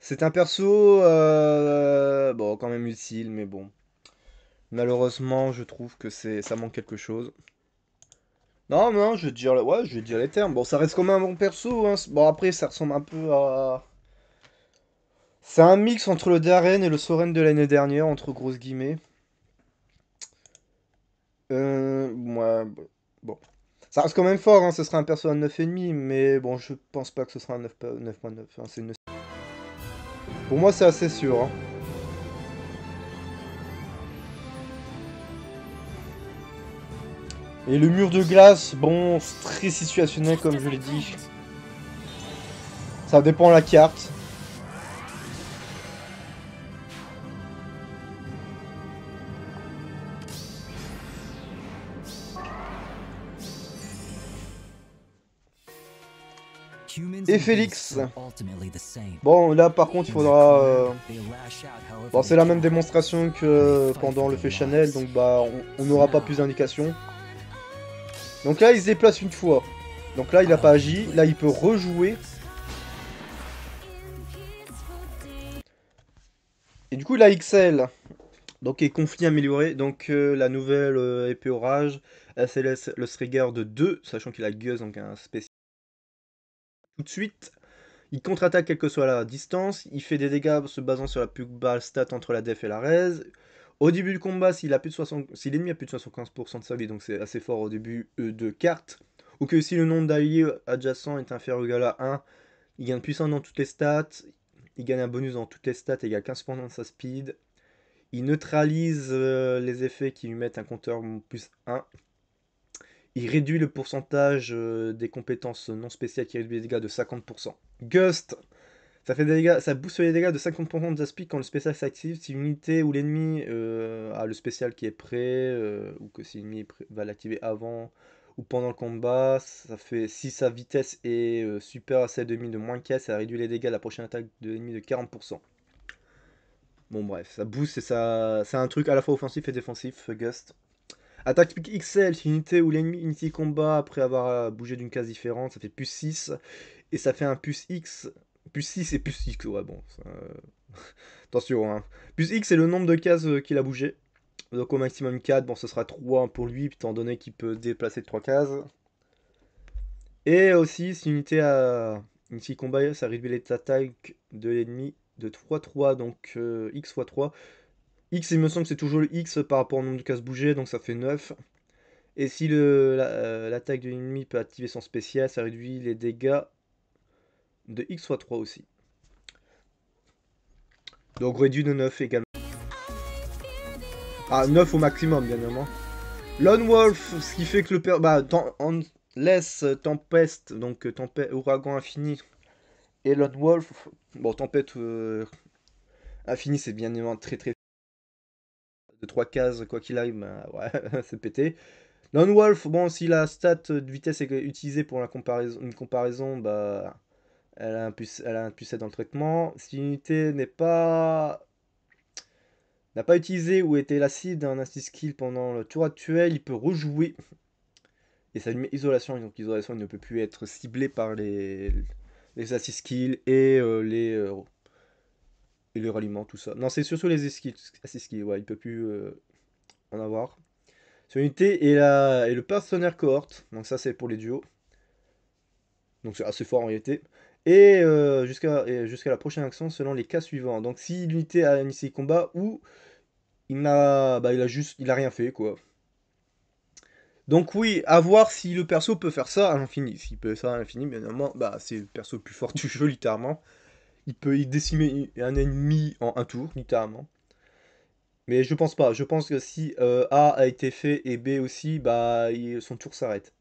C'est un perso, euh, bon, quand même utile, mais bon. Malheureusement, je trouve que c'est, ça manque quelque chose. Non, non, je vais dire, je les termes. Bon, ça reste quand même un bon perso. Hein. Bon, après, ça ressemble un peu à. C'est un mix entre le Darren et le Soren de l'année dernière, entre grosses guillemets. Euh. bon. Ça reste quand même fort, hein. ce sera un perso à 9,5, mais bon, je pense pas que ce sera un 9.9. 9, hein. Pour moi, c'est assez sûr. Hein. Et le mur de glace, bon, c'est très situationnel comme je l'ai dit. Ça dépend de la carte. et Félix. Bon, là par contre, il faudra. Euh, bon, c'est la même démonstration que pendant le fait Chanel, donc bah, on n'aura pas plus d'indications. Donc là, il se déplace une fois. Donc là, il n'a pas agi. Là, il peut rejouer. Et du coup, la XL, donc est conflit amélioré. Donc euh, la nouvelle euh, épée orage, SLS le Sregar de 2, sachant qu'il a Gueuse, donc un spécial. Tout de suite, il contre-attaque quelle que soit la distance, il fait des dégâts se basant sur la plus basse stat entre la def et la Res au début du combat, s'il a plus de 60, si l'ennemi a plus de 75% de sa vie, donc c'est assez fort au début euh, de carte, ou que si le nombre d'alliés adjacents est inférieur ou égal à 1, il gagne puissance dans toutes les stats, il gagne un bonus dans toutes les stats et il gagne 15% dans sa speed. Il neutralise euh, les effets qui lui mettent un compteur plus 1. Il réduit le pourcentage euh, des compétences non spéciales qui réduisent les dégâts de 50%. Gust, ça, fait dégâts, ça booste les dégâts de 50% de speed quand le spécial s'active. Si l'unité ou l'ennemi euh, a le spécial qui est prêt, euh, ou que si l'ennemi va l'activer avant ou pendant le combat, ça fait si sa vitesse est euh, super, à celle de de moins qu'elle, ça réduit les dégâts de la prochaine attaque de l'ennemi de 40%. Bon bref, ça booste et ça. C'est un truc à la fois offensif et défensif, Gust. Attaque XL, si unité ou l'ennemi unité combat après avoir bougé d'une case différente, ça fait plus 6. Et ça fait un plus X plus 6 et plus 6, ouais, bon. Euh, attention, hein. Plus X, c'est le nombre de cases euh, qu'il a bougé. Donc au maximum 4, bon, ce sera 3 pour lui, étant donné qu'il peut déplacer 3 cases. Et aussi, si l'unité a. Une si combat, ça réduit les attaques de l'ennemi de 3-3, donc euh, x x 3. X, il me semble que c'est toujours le X par rapport au nombre de cases bougées, donc ça fait 9. Et si l'attaque de l'ennemi peut activer son spécial, ça réduit les dégâts de x fois 3 aussi. Donc réduit de 9 également. Ah, 9 au maximum, bien évidemment. Lone Wolf, ce qui fait que le... Bah, on laisse euh, Tempest, donc euh, tempête, Ouragan Infini, et Lone Wolf. Bon, Tempête euh, Infini, c'est bien évidemment très très... De 3 cases, quoi qu'il arrive, bah, ouais, c'est pété. Lone Wolf, bon, si la stat de vitesse est utilisée pour la comparaison, une comparaison, bah elle a un, puce, elle dans le traitement. Si l'unité n'est pas n'a pas utilisé ou était l'acide d'un assist skill pendant le tour actuel, il peut rejouer et ça lui met isolation. Donc isolation, ne peut plus être ciblé par les les assist skills et euh, les euh, et les ralliements, tout ça. Non, c'est surtout les assist skills. Ouais, il peut plus euh, en avoir. Sur l'unité est la, et le Personnel cohorte. Donc ça, c'est pour les duos. Donc c'est assez fort en réalité. Euh, et jusqu'à la prochaine action selon les cas suivants. Donc si l'unité a initié le combat ou il n'a bah, il a juste il a rien fait quoi. Donc oui, à voir si le perso peut faire ça à l'infini. S'il peut ça à l'infini, bien évidemment, bah, c'est le perso le plus fort du jeu, littéralement. Il peut y décimer un ennemi en un tour, littéralement. Mais je pense pas. Je pense que si euh, A a été fait et B aussi, bah, son tour s'arrête.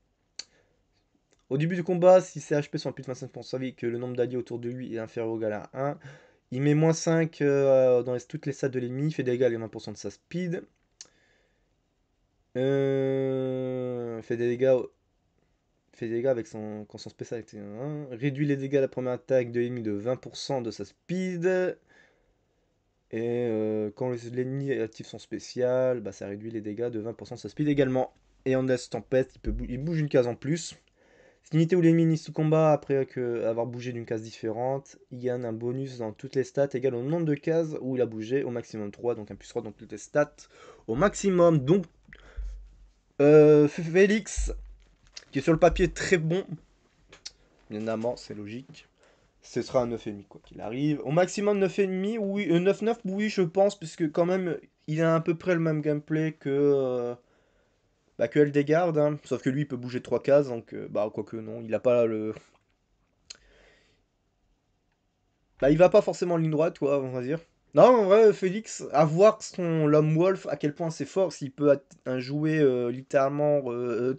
Au début du combat, si ses HP sont plus de 25% sa vie que le nombre d'alliés autour de lui est inférieur ou égal à 1, il met moins 5 euh, dans toutes les stats de l'ennemi, fait des dégâts à 20% de sa speed. Euh, fait des dégâts fait dégâts avec son, quand son spécial est Réduit les dégâts de la première attaque de l'ennemi de 20% de sa speed. Et euh, quand l'ennemi active son spécial, bah, ça réduit les dégâts de 20% de sa speed également. Et en laisse tempête, il, peut, il bouge une case en plus où ou l'ennemi sous combat après avoir bougé d'une case différente. Il gagne un bonus dans toutes les stats égal au nombre de cases où il a bougé au maximum 3, donc un plus 3 donc toutes les stats au maximum. Donc euh, Félix, qui est sur le papier très bon, évidemment c'est logique. Ce sera un 9,5 quoi qu'il arrive. Au maximum 9,5, oui, 9-9, euh, oui je pense, puisque quand même il a à peu près le même gameplay que... Euh, bah, que elle dégarde, hein. sauf que lui il peut bouger trois cases, donc euh, bah que non, il a pas le. Bah il va pas forcément en ligne droite, quoi, on va dire. Non, en vrai, Félix, à voir son l'homme wolf, à quel point c'est fort, s'il peut un jouer euh, littéralement euh,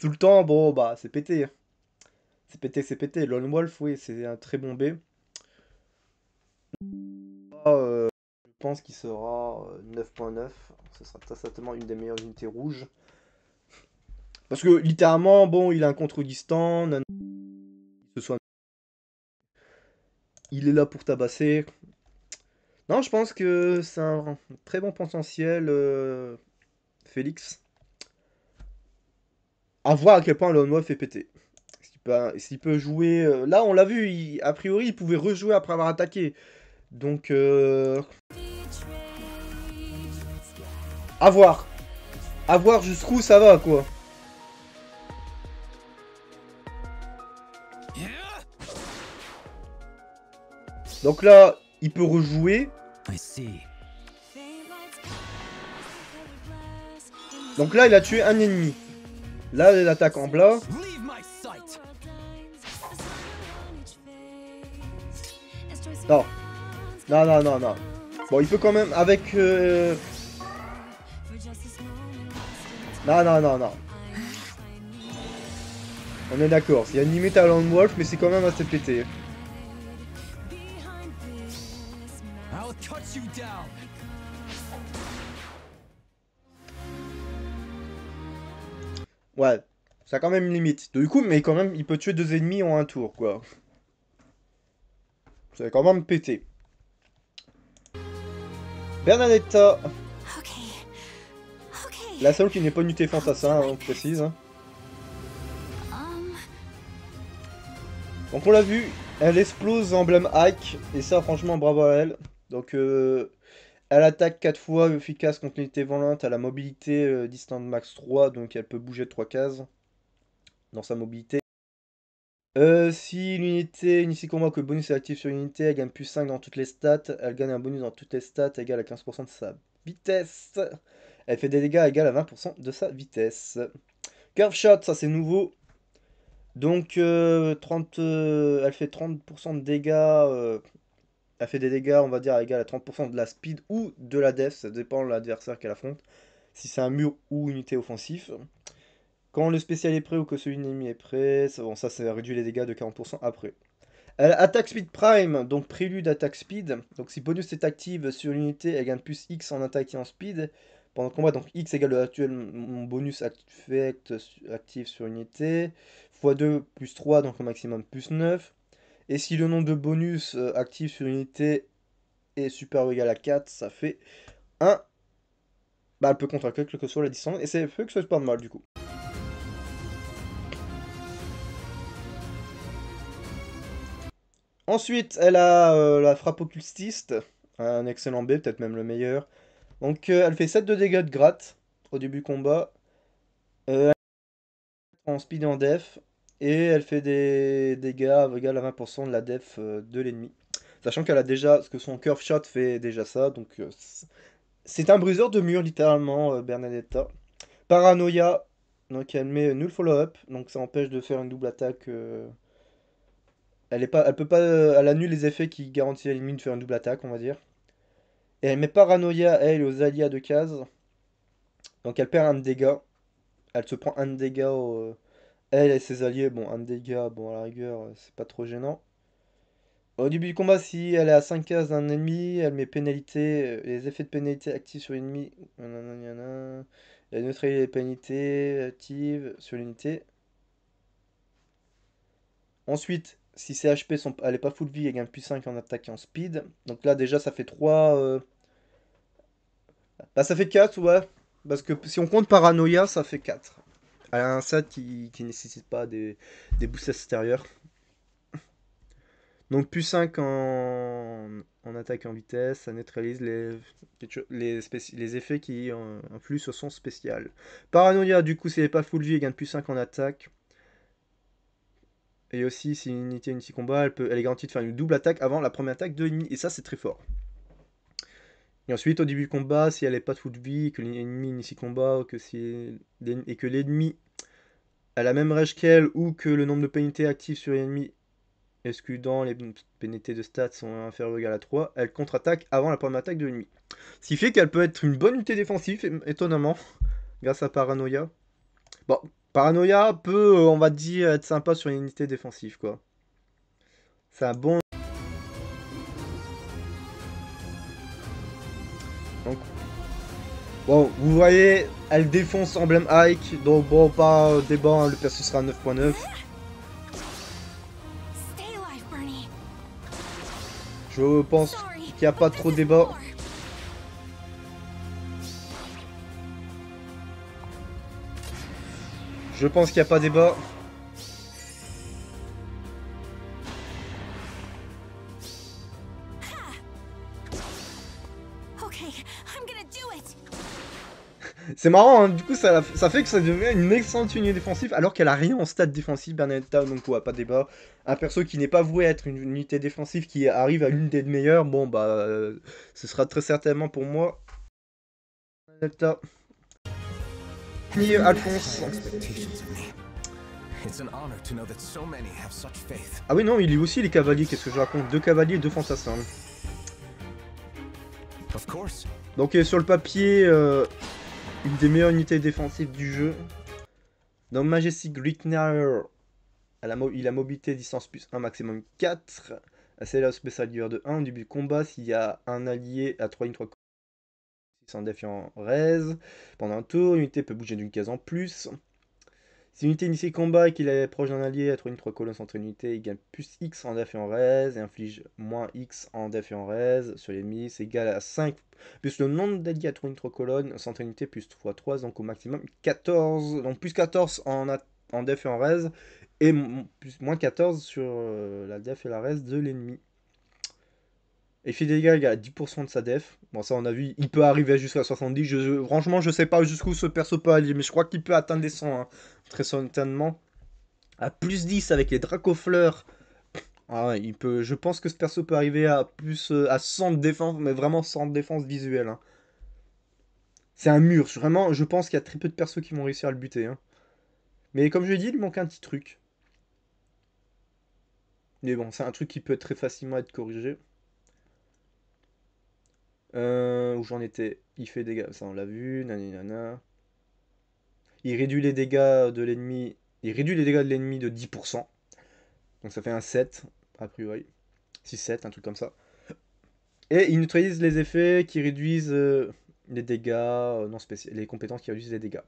tout, le temps, bon, bah, c'est pété. Hein. C'est pété, c'est pété. L'homme wolf, oui, c'est un très bon B. Ah, je pense qu'il sera 9.9. Ce sera certainement une des meilleures unités rouges. Parce que littéralement, bon, il a un contre-distant, soit... Il est là pour tabasser. Non, je pense que c'est un très bon potentiel, euh, Félix. À voir à quel point le Musk fait péter. S'il peut, peut, jouer... Euh, là, on l'a vu, a priori, il pouvait rejouer après avoir attaqué. Donc... Euh... À voir. À voir jusqu'où ça va, quoi. Donc là, il peut rejouer. Donc là, il a tué un ennemi. Là, il attaque en blanc. Non. Non, non, non, non. Bon, il peut quand même avec... Euh, non, non, non, non. On est d'accord. Il y a une limite à Wolf, mais c'est quand même assez pété. Ça a quand même une limite. Du coup, mais quand même, il peut tuer deux ennemis en un tour, quoi. Ça va quand même péter. Bernadetta La seule qui n'est pas une à ça hein, on précise. Hein. Um. Donc on l'a vu, elle explose emblème hack, et ça franchement bravo à elle. Donc euh, elle attaque 4 fois, efficace contre volante, elle a mobilité euh, distance max 3, donc elle peut bouger 3 cases dans sa mobilité. Euh, si l'unité qu'on combat que le bonus est actif sur unité, elle gagne plus 5 dans toutes les stats, elle gagne un bonus dans toutes les stats égal à 15% de sa vitesse. Elle fait des dégâts égal à 20% de sa vitesse. Curve Shot, ça c'est nouveau. Donc 30, euh, euh, elle fait 30% de dégâts. Euh, elle fait des dégâts, on va dire, égal à 30% de la speed ou de la death, ça dépend de l'adversaire qu'elle affronte. Si c'est un mur ou une unité offensive. Quand le spécial est prêt ou que celui ennemi est prêt, ça, bon, ça, réduit les dégâts de 40% après. Euh, Attack attaque Speed Prime, donc prélude Attack Speed. Donc si bonus est active sur unité elle gagne plus X en attaque en speed. Pendant le combat, donc X égale actuel bonus affect actif sur unité. x2 plus 3, donc au maximum plus 9. Et si le nombre de bonus euh, actifs sur unité est supérieur ou égal à 4, ça fait 1. Bah, elle peut contre quelle que soit la distance. Et c'est fait que ça soit pas mal du coup. Ensuite, elle a euh, la frappe occultiste, un excellent B, peut-être même le meilleur. Donc euh, elle fait 7 de dégâts de gratte au début combat. Euh, en speed en def. Et elle fait des dégâts égal à 20% de la def euh, de l'ennemi. Sachant qu'elle a déjà, ce que son curve shot fait déjà ça. Donc c'est un briseur de mur littéralement, Bernadetta. Paranoia, donc elle met nul follow-up. Donc ça empêche de faire une double attaque. Elle pas, elle peut pas, euh, annule les effets qui garantissent à l'ennemi de faire une double attaque, on va dire. Et elle met paranoïa, elle, aux alliés de cases. Donc elle perd un dégât. Elle se prend un dégât, euh, Elle et ses alliés, bon, un dégât, bon, à la rigueur, euh, c'est pas trop gênant. Au début du combat, si elle est à 5 cases d'un ennemi, elle met pénalité, les effets de pénalité actifs sur l'ennemi. Elle neutralise les pénalités actives sur l'unité. Ensuite, si ses HP sont, elle n'est pas full vie, elle gagne plus 5 en attaque et en speed. Donc là déjà ça fait 3... Euh, bah ça fait 4 ouais. Parce que si on compte paranoïa ça fait 4. Elle a un set qui, qui nécessite pas des, des boosts extérieurs. Donc plus 5 en, attaque et en vitesse, ça neutralise les, les, les effets qui influent sur sont spécial. Paranoïa du coup si elle n'est pas full vie, elle gagne plus 5 en attaque. Et aussi, si une unité si combat, elle, peut, elle est garantie de faire une double attaque avant la première attaque de l'ennemi. Et ça, c'est très fort. Et ensuite, au début du combat, si elle n'est pas toute vie, que l'ennemi initie combat, que si... et que l'ennemi a la même rage qu'elle, ou que le nombre de pénalités actives sur l'ennemi dans les pénalités de stats sont inférieurs ou égales à 3, elle contre-attaque avant la première attaque de l'ennemi. Ce qui fait qu'elle peut être une bonne unité défensive, étonnamment, grâce à Paranoia. Bon, Paranoia peut, euh, on va dire, être sympa sur une unité défensive, quoi. C'est un bon... Donc... Bon, vous voyez, elle défonce Emblem Hike, donc bon, pas euh, débat, hein, le perso sera 9.9. Je pense qu'il n'y a pas trop de débat. Je pense qu'il n'y a pas débat. C'est marrant, hein, du coup ça, fait que ça devient une excellente unité défensive alors qu'elle a rien en stade défensif Bernetta, donc ouais, pas débat. Un perso qui n'est pas voué à être une unité défensive qui arrive à l'une des meilleures, bon bah euh, ce sera très certainement pour moi ah oui, non, il est aussi les cavaliers, qu'est-ce que je raconte Deux cavaliers et deux fantassins. Donc euh, sur le papier, euh, une des meilleures unités défensives du jeu. Dans Majestic Grignard, il a mobilité distance plus 1, maximum 4. C'est la de 1. Au début du combat, s'il y a un allié à 3 lignes 3 en défi en raise. Pendant un tour, une unité peut bouger d'une case en plus. Si unité initie combat et qu'il est proche d'un allié, être une 3 colonnes entre unité, il gagne plus X en def en raise et inflige moins X en def et en raise sur l'ennemi, c'est égal à 5 plus le nombre d'alliés à trouver une 3 colonnes centre unité plus 3 3 donc au maximum 14, donc plus 14 en, en def en raise et plus, moins 14 sur euh, la def et la raise de l'ennemi. Et Fidega, il a 10% de sa def. Bon, ça, on a vu, il peut arriver jusqu'à 70. franchement, je sais pas jusqu'où ce perso peut aller, mais je crois qu'il peut atteindre des 100, hein. très certainement. À plus 10 avec les Dracofleurs. Ah, il peut, je pense que ce perso peut arriver à plus euh, à 100 de défense, mais vraiment 100 de défense visuelle. Hein. C'est un mur. Vraiment, je pense qu'il y a très peu de persos qui vont réussir à le buter. Hein. Mais comme je l'ai dit, il manque un petit truc. Mais bon, c'est un truc qui peut très facilement être corrigé. Euh, où j'en étais. Il fait des dégâts, ça on l'a vu, naninana. Il réduit les dégâts de l'ennemi. Il réduit les dégâts de l'ennemi de 10%. Donc ça fait un 7, a priori. 6-7, un truc comme ça. Et il neutralise les effets qui réduisent euh, les dégâts euh, non les compétences qui réduisent les dégâts.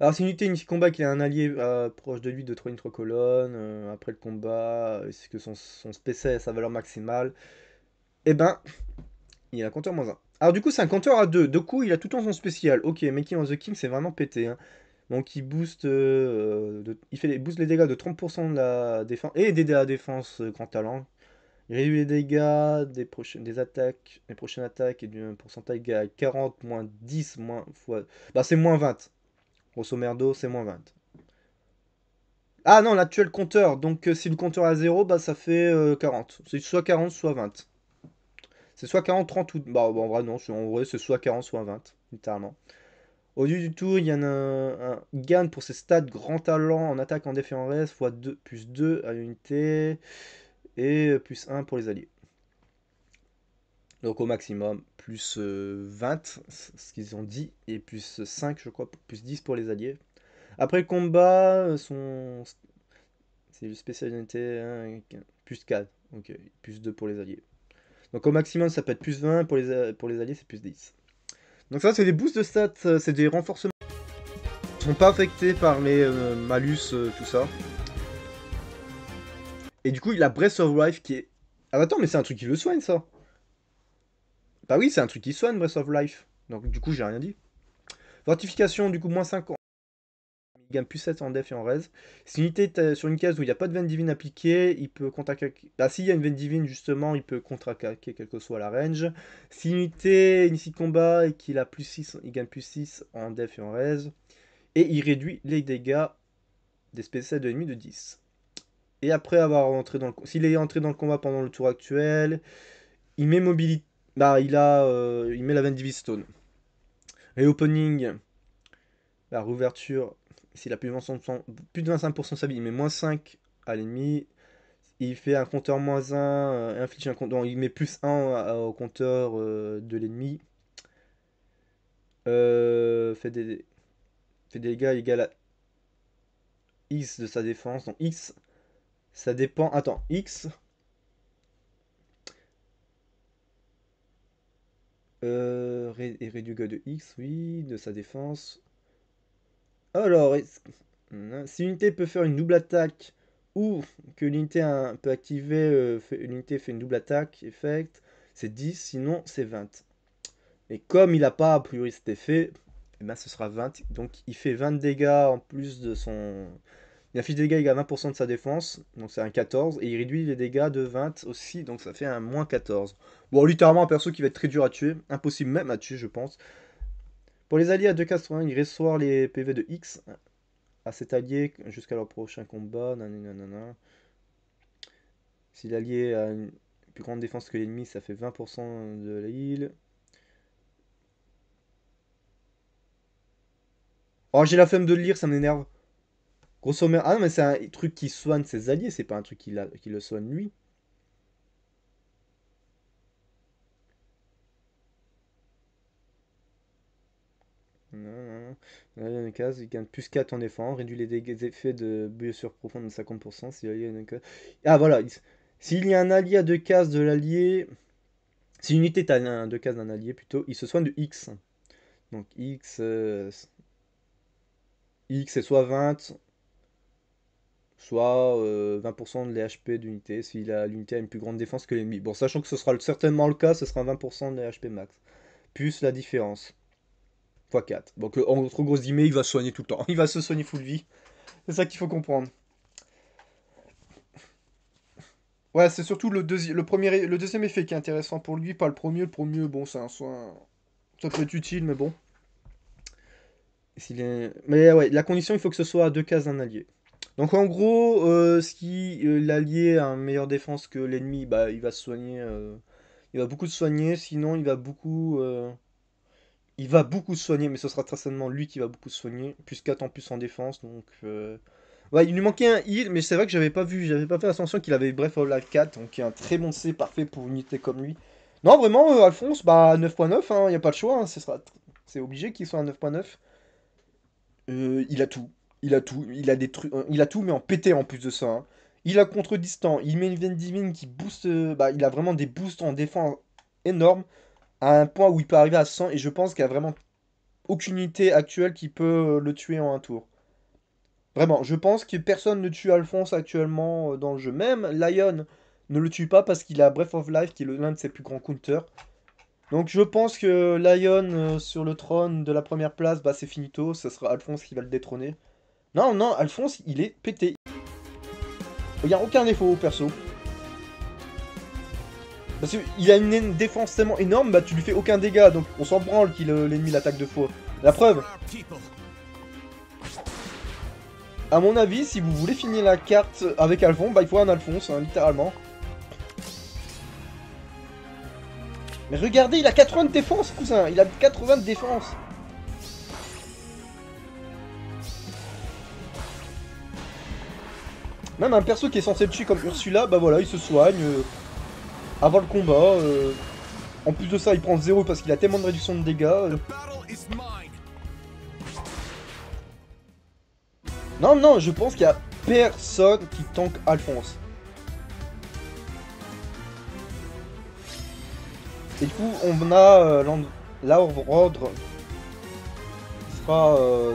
Alors si une unité combat qui a un allié proche de lui de 3 lignes 3 colonnes. après le combat, est-ce que son, son a sa valeur maximale Eh ben, il a un compteur moins 1. Alors du coup, c'est un compteur à 2. De coup, il a tout le temps son spécial. Ok, Making of the King, c'est vraiment pété. Hein. Donc il booste, euh, il fait les, les dégâts de 30% de la défense et des la défense euh, grand talent. réduit les dégâts des, prochaines, des attaques, les prochaines attaques et du euh, pourcentage à 40, moins 10, moins fois... Bah c'est moins 20. Grosso merdo, c'est moins 20. Ah non, l'actuel compteur. Donc si le compteur est à 0, bah ça fait 40. C'est soit 40, soit 20. C'est soit 40, 30 ou. bon, bah, bah, en vrai, non, en vrai, c'est soit 40, soit 20, littéralement. Au lieu du tour, il y a un, gain pour ses stats grand talent en attaque en en reste, fois 2, plus 2 à l'unité, et plus 1 pour les alliés. Donc au maximum, plus 20, euh, ce qu'ils ont dit, et plus 5, je crois, plus 10 pour les alliés. Après le combat, euh, son... c'est une spécialité, hein, plus 4, plus 2 pour les alliés. Donc au maximum, ça peut être plus 20, pour les, euh, pour les alliés, c'est plus 10. Donc ça, c'est des boosts de stats, euh, c'est des renforcements. Ils sont pas affectés par les euh, malus, tout ça. Et du coup, il a Breath of Life qui est... Ah attends, mais c'est un truc qui le soigne, ça Bah oui, c'est un truc qui soigne, Breath of Life. Donc du coup, j'ai rien dit. Fortification, du coup, moins 50 il gagne plus 7 en def et en raise. Si l'unité est euh, sur une case où il n'y a pas de veine divine appliquée, il peut contre-attaquer. Bah, s'il y a une veine divine, justement, il peut contre-attaquer quelle que soit la range. Si une unité initie combat et qu'il a plus 6, il gagne plus 6 en def et en res. Et il réduit les dégâts des spéciales de l'ennemi de 10. Et après avoir entré dans le s'il est entré dans le combat pendant le tour actuel, il met mobilité. Bah, il a, euh, il met la veine divine stone. Reopening, la réouverture s'il a plus de, 25%, plus de 25% sa vie, il met moins 5 à l'ennemi, il fait un compteur moins 1, euh, inflige un compteur, il met plus 1 au compteur euh, de l'ennemi. Euh, fait, des, dégâts égal à X de sa défense. Donc X, ça dépend. Attends, X. et réduit de X, oui, de sa défense. Alors, hmm, si l'unité peut faire une double attaque ou que l'unité peut activer, une euh, unité fait une double attaque, effect, c'est 10, sinon c'est 20. Et comme il n'a pas a priori cet effet, eh ben, ce sera 20. Donc il fait 20 dégâts en plus de son... Il affiche des dégâts a 20% de sa défense, donc c'est un 14, et il réduit les dégâts de 20 aussi, donc ça fait un moins 14. Bon, littéralement un perso qui va être très dur à tuer, impossible même à tuer je pense. Pour les alliés à 2 2,80, il reçoit les PV de X à cet allié jusqu'à leur prochain combat. Si l'allié a une plus grande défense que l'ennemi, ça fait 20% de la heal. Oh, j'ai la flemme de le lire, ça m'énerve. Grosso modo. Ah non, mais c'est un truc qui soigne ses alliés, c'est pas un truc qui, qui le soigne lui. Non, il gagne plus 4 en défense, réduit les dégâts effets de blessure profonde de 50%. Si Ah voilà, s'il y a un allié à deux cases de l'allié. Si l'unité est à 2 cases d'un allié plutôt, il se soigne de X. Donc X. Euh, X c'est soit 20, soit 20% euh, de l'HP d'unité si l'unité a, a une plus grande défense que l'ennemi. Bon, sachant que ce sera certainement le cas, ce sera 20% de l'HP max, plus la différence. 4 Donc euh, en trop gros guillemets, il va soigner tout le temps. Il va se soigner full vie. C'est ça qu'il faut comprendre. Ouais, c'est surtout le, le, premier, le deuxième effet qui est intéressant pour lui, pas le premier. Le premier, bon, c'est un soin... Ça peut être utile, mais bon. Est... Mais ouais, la condition, il faut que ce soit à deux cases d'un allié. Donc en gros, si euh, euh, l'allié a une meilleure défense que l'ennemi, bah, il va se soigner... Il va beaucoup se soigner, sinon il va beaucoup... Il va beaucoup soigner, mais ce sera très certainement lui qui va beaucoup soigner, plus 4 en plus en défense, donc... Euh, ouais, il lui manquait un heal, mais c'est vrai que j'avais pas vu, j'avais pas fait attention qu'il avait Bref of Life 4, donc un très bon C parfait pour une unité comme lui. Non, vraiment, euh, Alphonse, bah 9.9, il n'y a pas le choix, hein, c'est obligé qu'il soit un 9.9. Euh, il a tout, il a tout, il a des trucs, il a tout, mais en pété en plus de ça. Hein. Il a contre distant, il met une Vendivine qui booste, bah il a vraiment des boosts en défense énormes à un point où il peut arriver à 100 et je pense qu'il n'y a vraiment aucune unité actuelle qui peut euh, le tuer en un tour. Vraiment, je pense que personne ne tue Alphonse actuellement euh, dans le jeu. Même Lion ne le tue pas parce qu'il a Breath of Life qui est l'un de ses plus grands counters. Donc je pense que Lion euh, sur le trône de la première place, bah c'est finito, ce sera Alphonse qui va le détrôner. Non, non, Alphonse, il est pété. Il n'y a aucun défaut au perso. Parce qu'il a une défense tellement énorme, bah tu lui fais aucun dégât, donc on s'en branle qu'il euh, l'ennemi l'attaque de fois. La preuve à mon avis, si vous voulez finir la carte avec Alphonse, bah il faut un Alphonse, hein, littéralement. Mais regardez, il a 80 de défense, cousin Il a 80 de défense Même un perso qui est censé le tuer comme Ursula, bah voilà, il se soigne, euh avant le combat. Euh, en plus de ça, il prend 0 parce qu'il a tellement de réduction de dégâts. Euh. Non, non, je pense qu'il y a personne qui tank Alphonse. Et du coup, on a euh, l'ordre sera euh,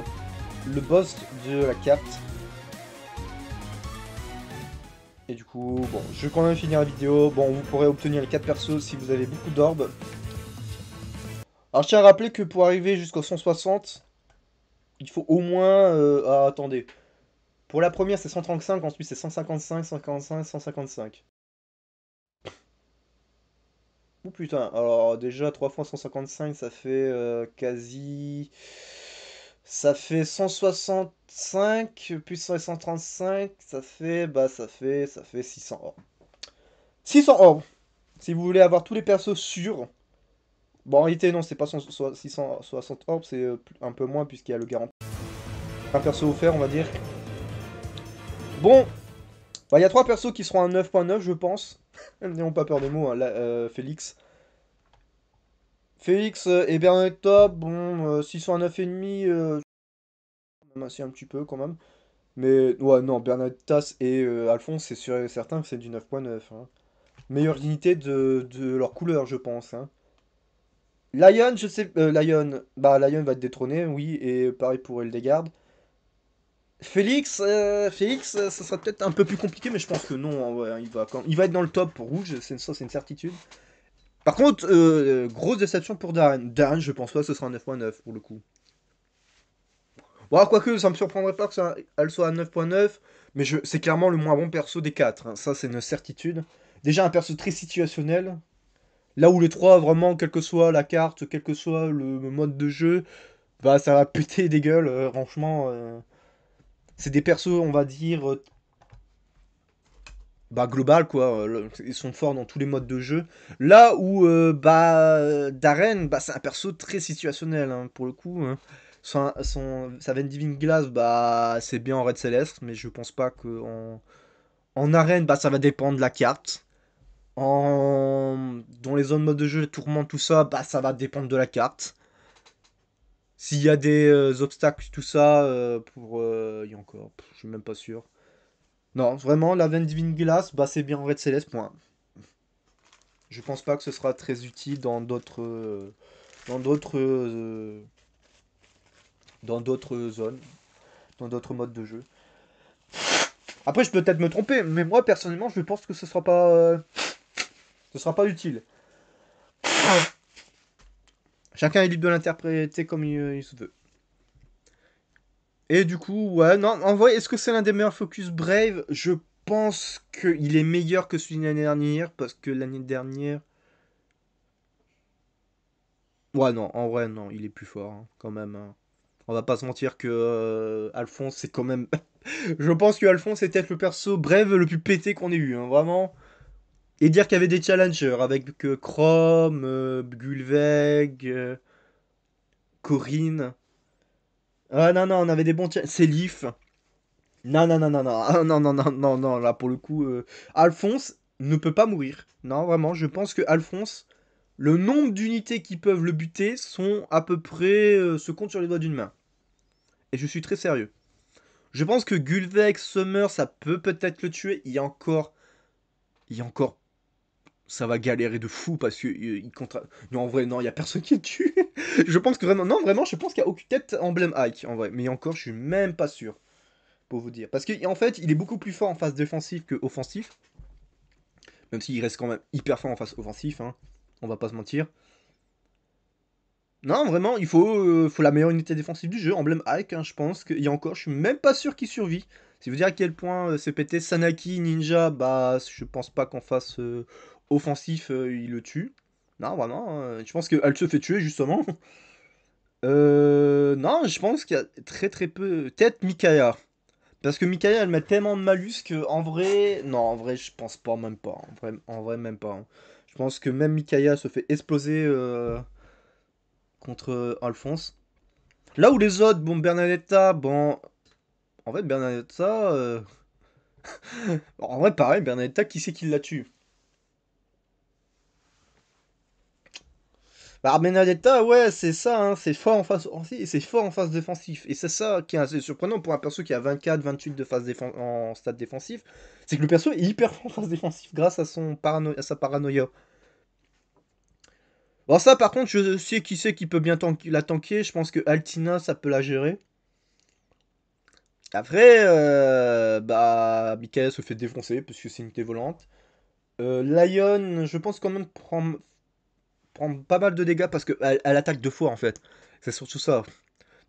le boss de la carte. Et du coup, bon, je vais quand même finir la vidéo. Bon, vous pourrez obtenir les 4 persos si vous avez beaucoup d'orbes. Alors, je tiens à rappeler que pour arriver jusqu'au 160, il faut au moins... Euh, ah, attendez. Pour la première, c'est 135, ensuite c'est 155, 155, 155. Ou putain, alors déjà 3 fois 155, ça fait euh, quasi... Ça fait 165 plus 135, ça fait bah ça fait ça fait 600 orbes. 600 orbes Si vous voulez avoir tous les persos sûrs. Bon en réalité non, c'est pas 660 orbes, c'est euh, un peu moins puisqu'il y a le garant Un perso offert, on va dire. Bon, bah, il y a trois persos qui seront à 9.9 je pense. N'ayons pas peur des mots, hein. Euh, Félix, Félix et euh, Top, bon, 609,5, euh, c'est euh, un petit peu quand même. Mais ouais, non, Tasse et Alphonse, c'est sûr et certain, que c'est du 9.9. Hein. Meilleure dignité de, leur couleur, je pense. Hein. Lion, je sais. Lion, bah Lion va être détrôné, oui, et pareil pour Eldegarde. Félix, Félix, ça sera peut-être un peu plus compliqué, mais je pense que non, hein, il, va il va être dans le top rouge, ça c'est une certitude. Par contre, euh, euh, grosse déception pour Darren. Darren, je pense pas que ce sera un 9.9 pour le coup. Bon, quoique, ça me surprendrait pas que ça elle soit à 9.9, mais c'est clairement le moins bon perso des 4. Hein. Ça, c'est une certitude. Déjà, un perso très situationnel. Là où les 3, vraiment, quelle que soit la carte, quel que soit le mode de jeu, bah ça va péter des gueules, euh, franchement. c'est des persos, on va dire, bah, global quoi. Euh, ils sont forts dans tous les modes de jeu. Là où euh, bah, Darren, bah, c'est un perso très situationnel hein, pour le coup. Hein. Son, sa Vendiving Glass, bah, c'est bien en Red Celeste, mais je pense pas que en, en arène, bah, ça va dépendre de la carte. En, dans les zones mode de jeu, tourment tout ça, bah, ça va dépendre de la carte. S'il y a des euh, obstacles, tout ça, pour. Il y a encore, je suis même pas sûr. Non, vraiment, la veine divine glace, bah, c'est bien en Red Céleste, point. Je pense pas que ce sera très utile dans d'autres... dans d'autres... Euh, dans d'autres zones. Dans d'autres modes de jeu. Après, je peux peut-être me tromper, mais moi, personnellement, je pense que ce sera pas... Euh, ce sera pas utile. Chacun est libre de l'interpréter comme il, il se veut. Et du coup, ouais, non, en vrai, est-ce que c'est l'un des meilleurs focus Brave Je pense qu'il est meilleur que celui de l'année dernière, parce que l'année dernière. Ouais, non, en vrai, non, il est plus fort, hein, quand même. Hein. On va pas se mentir que euh, Alphonse, c'est quand même. je pense que Alphonse était être le perso Brave le plus pété qu'on ait eu, hein, vraiment. Et dire qu'il y avait des challengers avec euh, Chrome, euh, Corinne. Ah non, non, on avait des bons C'est Leaf. Non, non, non, non, non, ah, non, non, non, non, non, là pour le coup, euh, Alphonse ne peut pas mourir. Non, vraiment, je pense que Alphonse, le nombre d'unités qui peuvent le buter sont à peu près, euh, se compte sur les doigts d'une main. Et je suis très sérieux. Je pense que Gulvex, Summer, ça peut peut-être le tuer. Il y a encore, il y a encore ça va galérer de fou parce que euh, il non, en vrai non il y a personne qui le tue je pense que vraiment non vraiment je pense qu'il n'y a aucune tête emblème hike. en vrai mais encore je suis même pas sûr pour vous dire parce que en fait il est beaucoup plus fort en phase défensive que offensif même s'il reste quand même hyper fort en phase offensif, hein. on va pas se mentir non vraiment il faut euh, faut la meilleure unité défensive du jeu emblème hike. Hein, je pense qu'il y a encore je suis même pas sûr qu'il survit si vous dire à quel point euh, c'est pété Sanaki, Ninja, bah je pense pas qu'on fasse offensif, euh, il le tue. Non, vraiment. Hein. je pense qu'elle se fait tuer, justement. Euh, non, je pense qu'il y a très très peu. Peut-être Mikaya. Parce que Mikaya, elle met tellement de malus que en vrai. Non, en vrai, je pense pas, même pas. En vrai, même pas. Hein. Je pense que même Mikaya se fait exploser euh, contre euh, Alphonse. Là où les autres, bon, Bernadetta, bon. En fait, Bernadetta. en vrai, pareil, Bernadetta, qui sait qui la tue Bah, Armenadetta, ouais, c'est ça, hein, c'est fort en face c'est fort en phase défensif. Et c'est ça qui est assez surprenant pour un perso qui a 24, 28 de phase en stade défensif, c'est que le perso est hyper fort en phase défensif grâce à son à sa paranoïa. Bon ça par contre, je sais qui c'est qui peut bien la tanker, je pense que Altina ça peut la gérer. Après, euh, bah, Mikael se fait défoncer parce que c'est une unité volante. Euh, Lion, je pense quand même prendre prend pas mal de dégâts parce qu'elle elle attaque deux fois en fait. C'est surtout ça.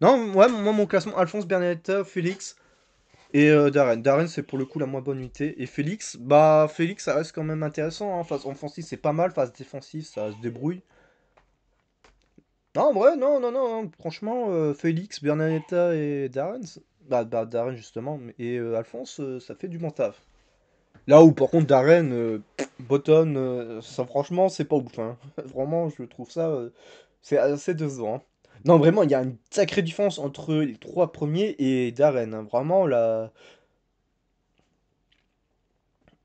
Non, moi mon classement Alphonse, Bernadetta, Félix et euh, Darren. Darren c'est pour le coup la moins bonne unité. Et Félix, bah Félix ça reste quand même intéressant. Hein. Phase offensive c'est pas mal, phase défensive ça se débrouille. Non, en vrai, non, non, non, hein. franchement, euh, Félix, Bernadetta et Darren, bah, bah, Darren justement, et euh, Alphonse, ça fait du bon Là où par contre Darren, euh, Bottom, euh, ça franchement c'est pas ouf. Hein. Vraiment je trouve ça euh, c'est assez décevant. Hein. Non vraiment il y a une sacrée différence entre les trois premiers et Darren. Hein. Vraiment là.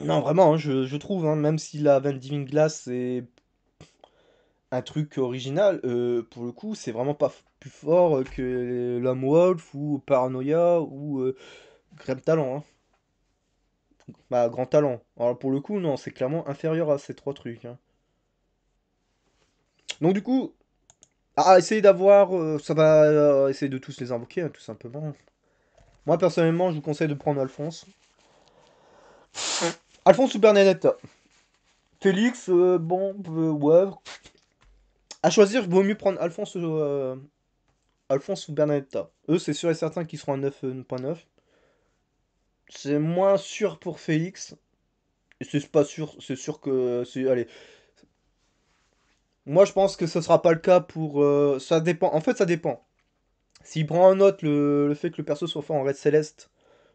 Non vraiment hein, je, trouve même si la Van Diving Glass est un truc original, pour le coup c'est vraiment pas plus fort que l'Homme Wolf ou Paranoia ou euh, bah, grand talent. Alors pour le coup, non, c'est clairement inférieur à ces trois trucs. Hein. Donc du coup, à essayer d'avoir, euh, ça va euh, essayer de tous les invoquer, hein, tout simplement. Moi personnellement, je vous conseille de prendre Alphonse. Alphonse ou Bernadette Félix, euh, bon, À choisir, vaut mieux prendre Alphonse, Alphonse ou Bernadette. Eux, c'est sûr et certain qu'ils seront à 9.9 c'est moins sûr pour Félix. C'est pas sûr, c'est sûr que. Allez. Moi, je pense que ce sera pas le cas pour. Euh, ça dépend. En fait, ça dépend. S'il prend en note le, fait que le perso soit fort en raid Céleste,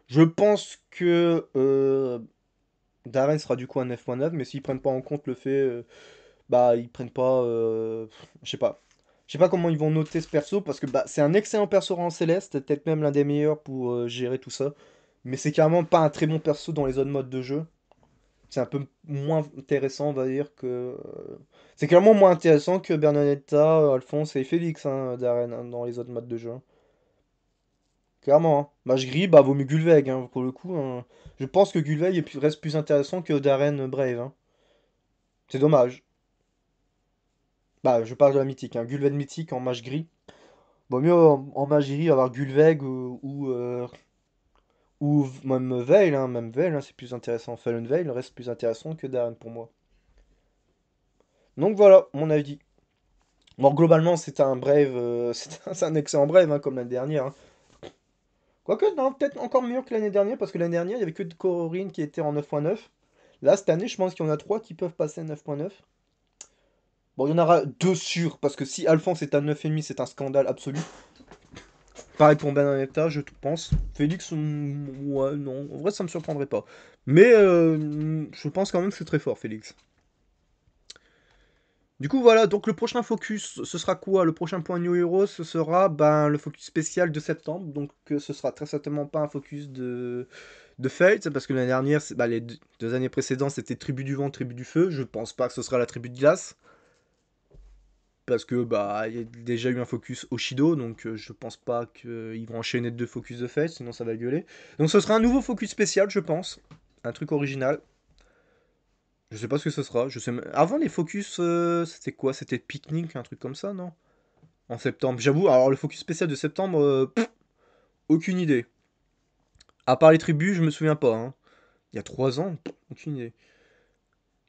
je pense que. Euh, Darren sera du coup un 9.9, mais s'ils prennent pas en compte le fait. Euh, bah, ils prennent pas. je sais pas. Je sais pas comment ils vont noter ce perso parce que bah, c'est un excellent perso en Céleste, peut-être même l'un des meilleurs pour gérer tout ça. Mais c'est carrément pas un très bon perso dans les autres modes de jeu. C'est un peu moins intéressant, on va dire, que. Euh, c'est clairement moins intéressant que Bernadetta, Alphonse et Félix, hein, Darren, hein, dans les autres modes de jeu. Clairement. Hein. Bah, gris, bah, vaut mieux hein. pour le coup. Hein. Je pense que Gulveg reste plus intéressant que Darren Brave. Hein. C'est dommage. Bah, je parle de la mythique. Hein. Gulveg mythique en mage gris. Vaut mieux en, mage gris avoir Gulveg ou, euh, ou même Veil, hein, même Veil, hein, c'est plus intéressant. Fallen Veil reste plus intéressant que Darren pour moi. Donc voilà, mon avis. Bon, globalement, c'est un brave, euh, c'est un, excellent brave, hein, comme l'année dernière. Quoique, non, peut-être encore mieux que l'année dernière, parce que l'année dernière, il n'y avait que de qui était en 9.9. Là, cette année, je pense qu'il y en a trois qui peuvent passer à 9.9. Bon, il y en aura deux sûrs, parce que si Alphonse est à 9,5, c'est un scandale absolu. Pareil pour Benedetta, je pense. Félix, mm, ouais, non. En vrai, ça me surprendrait pas. Mais euh, mm, je pense quand même que c'est très fort, Félix. Du coup, voilà, donc le prochain focus, ce sera quoi Le prochain point New Hero, ce sera ben, le focus spécial de septembre. Donc, ce sera très certainement pas un focus de, de Fate, parce que l'année dernière, bah, les deux années précédentes, c'était Tribu du Vent, Tribu du Feu. Je pense pas que ce sera la Tribu de Glace parce que bah il y a déjà eu un focus Oshido, donc euh, je pense pas qu'ils vont enchaîner deux focus de fête, sinon ça va gueuler. Donc ce sera un nouveau focus spécial, je pense, un truc original. Je sais pas ce que ce sera. Je sais Avant les focus, euh, c'était quoi C'était pique-nique, un truc comme ça, non En septembre. J'avoue, alors le focus spécial de septembre, euh, aucune idée. À part les tribus, je me souviens pas. Hein. Il y a trois ans, aucune idée.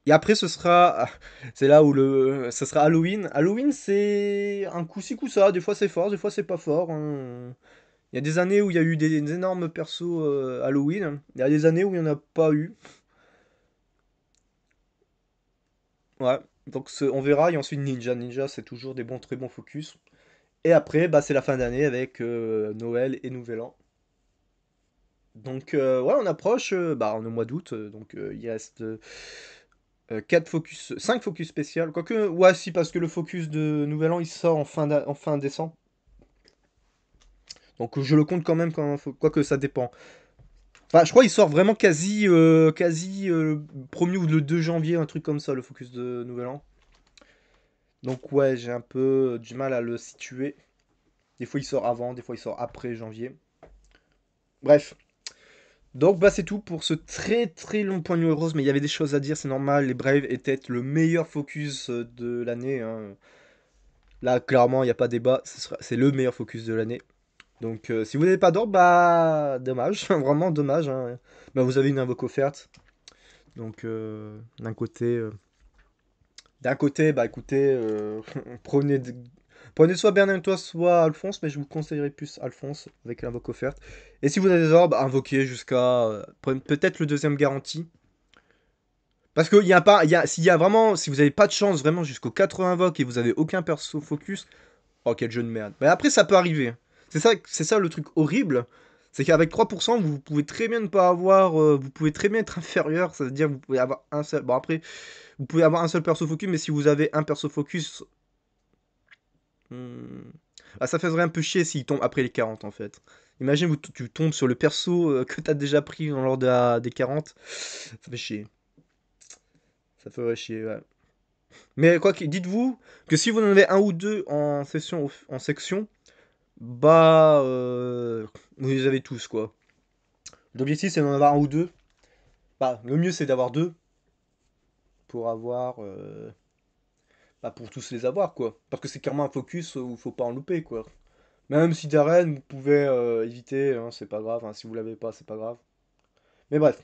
Et après, ce sera. C'est là où le. Ce sera Halloween. Halloween, c'est un coup-ci, coup-ça. Des fois, c'est fort, des fois, c'est pas fort. Hein. Il y a des années où il y a eu des, énormes persos euh, Halloween. Il y a des années où il n'y en a pas eu. Ouais. Donc, on verra. Et ensuite, Ninja. Ninja, c'est toujours des bons, très bons focus. Et après, bah, c'est la fin d'année avec euh, Noël et Nouvel An. Donc, euh, ouais, on approche. bah, on est au mois d'août. donc, il reste. Euh, quatre focus, 5 focus spécial, ouais, si, parce que le focus de Nouvel An, il sort en fin, en fin décembre. Donc je le compte quand même quoique ça dépend. Enfin, je crois qu'il sort vraiment quasi, euh, quasi le euh, 1er ou le 2 janvier, un truc comme ça, le focus de Nouvel An. Donc ouais, j'ai un peu du mal à le situer. Des fois, il sort avant, des fois, il sort après janvier. Bref, donc bah c'est tout pour ce très très long point New rose, mais il y avait des choses à dire, c'est normal, les Braves étaient le meilleur focus euh, de l'année. Hein. Là clairement il n'y a pas débat, c'est le meilleur focus de l'année. Donc euh, si vous n'avez pas d'or, bah dommage, vraiment dommage. Hein. Bah, vous avez une invoque offerte. Donc euh, d'un côté... D'un côté, bah écoutez, prenez Prenez soit Bernard toi, soit Alphonse, mais je vous conseillerais plus Alphonse avec l'invoque offerte. Et si vous avez des orbes, bah, invoquez jusqu'à euh, peut-être le deuxième garantie. Parce que s'il y a vraiment, si vous n'avez pas de chance vraiment jusqu'au 80 invoques et vous n'avez aucun perso focus, oh quel jeu de merde. Mais après ça peut arriver. Hein. C'est ça, c'est ça le truc horrible, c'est qu'avec 3% vous pouvez très bien ne pas avoir, euh, vous pouvez très bien être inférieur, cest à dire vous pouvez avoir un seul, bon après vous pouvez avoir un seul perso focus, mais si vous avez un perso focus, Hmm. Ah, ça ferait un peu chier s'il tombe après les 40 en fait. Imagine vous tu tombes sur le perso que euh, que t'as déjà pris dans l'ordre des 40. Ça fait chier. Ça ferait chier, ouais. Mais quoi dites-vous que si vous en avez un ou deux en session, en section, bah, euh, vous les avez tous quoi. L'objectif c'est d'en avoir un ou deux. Bah, le mieux c'est d'avoir deux pour avoir euh, bah, pour tous les avoir, quoi. Parce que c'est clairement un focus où il faut pas en louper, quoi. Même si Darren, vous pouvez euh, éviter, hein, c'est pas grave, hein. si vous l'avez pas, c'est pas grave. Mais bref,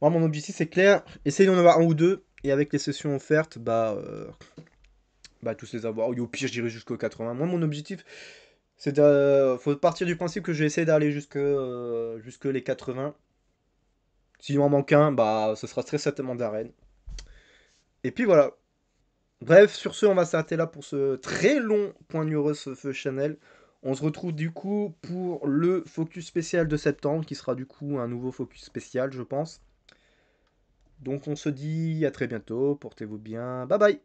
moi mon objectif c'est clair, essayez d'en avoir un ou deux, et avec les sessions offertes, bah, euh, bah tous les avoir. ou au pire, j'irai jusqu'au 80. Moi mon objectif, c'est de. Euh, faut partir du principe que je vais essayer d'aller jusque, jusque les 80. S'il en manque un, bah ce sera très certainement Darren. Et puis voilà. Bref, sur ce, on va s'arrêter là pour ce très long point feu Chanel. On se retrouve du coup pour le focus spécial de septembre, qui sera du coup un nouveau focus spécial, je pense. Donc on se dit à très bientôt, portez-vous bien, bye bye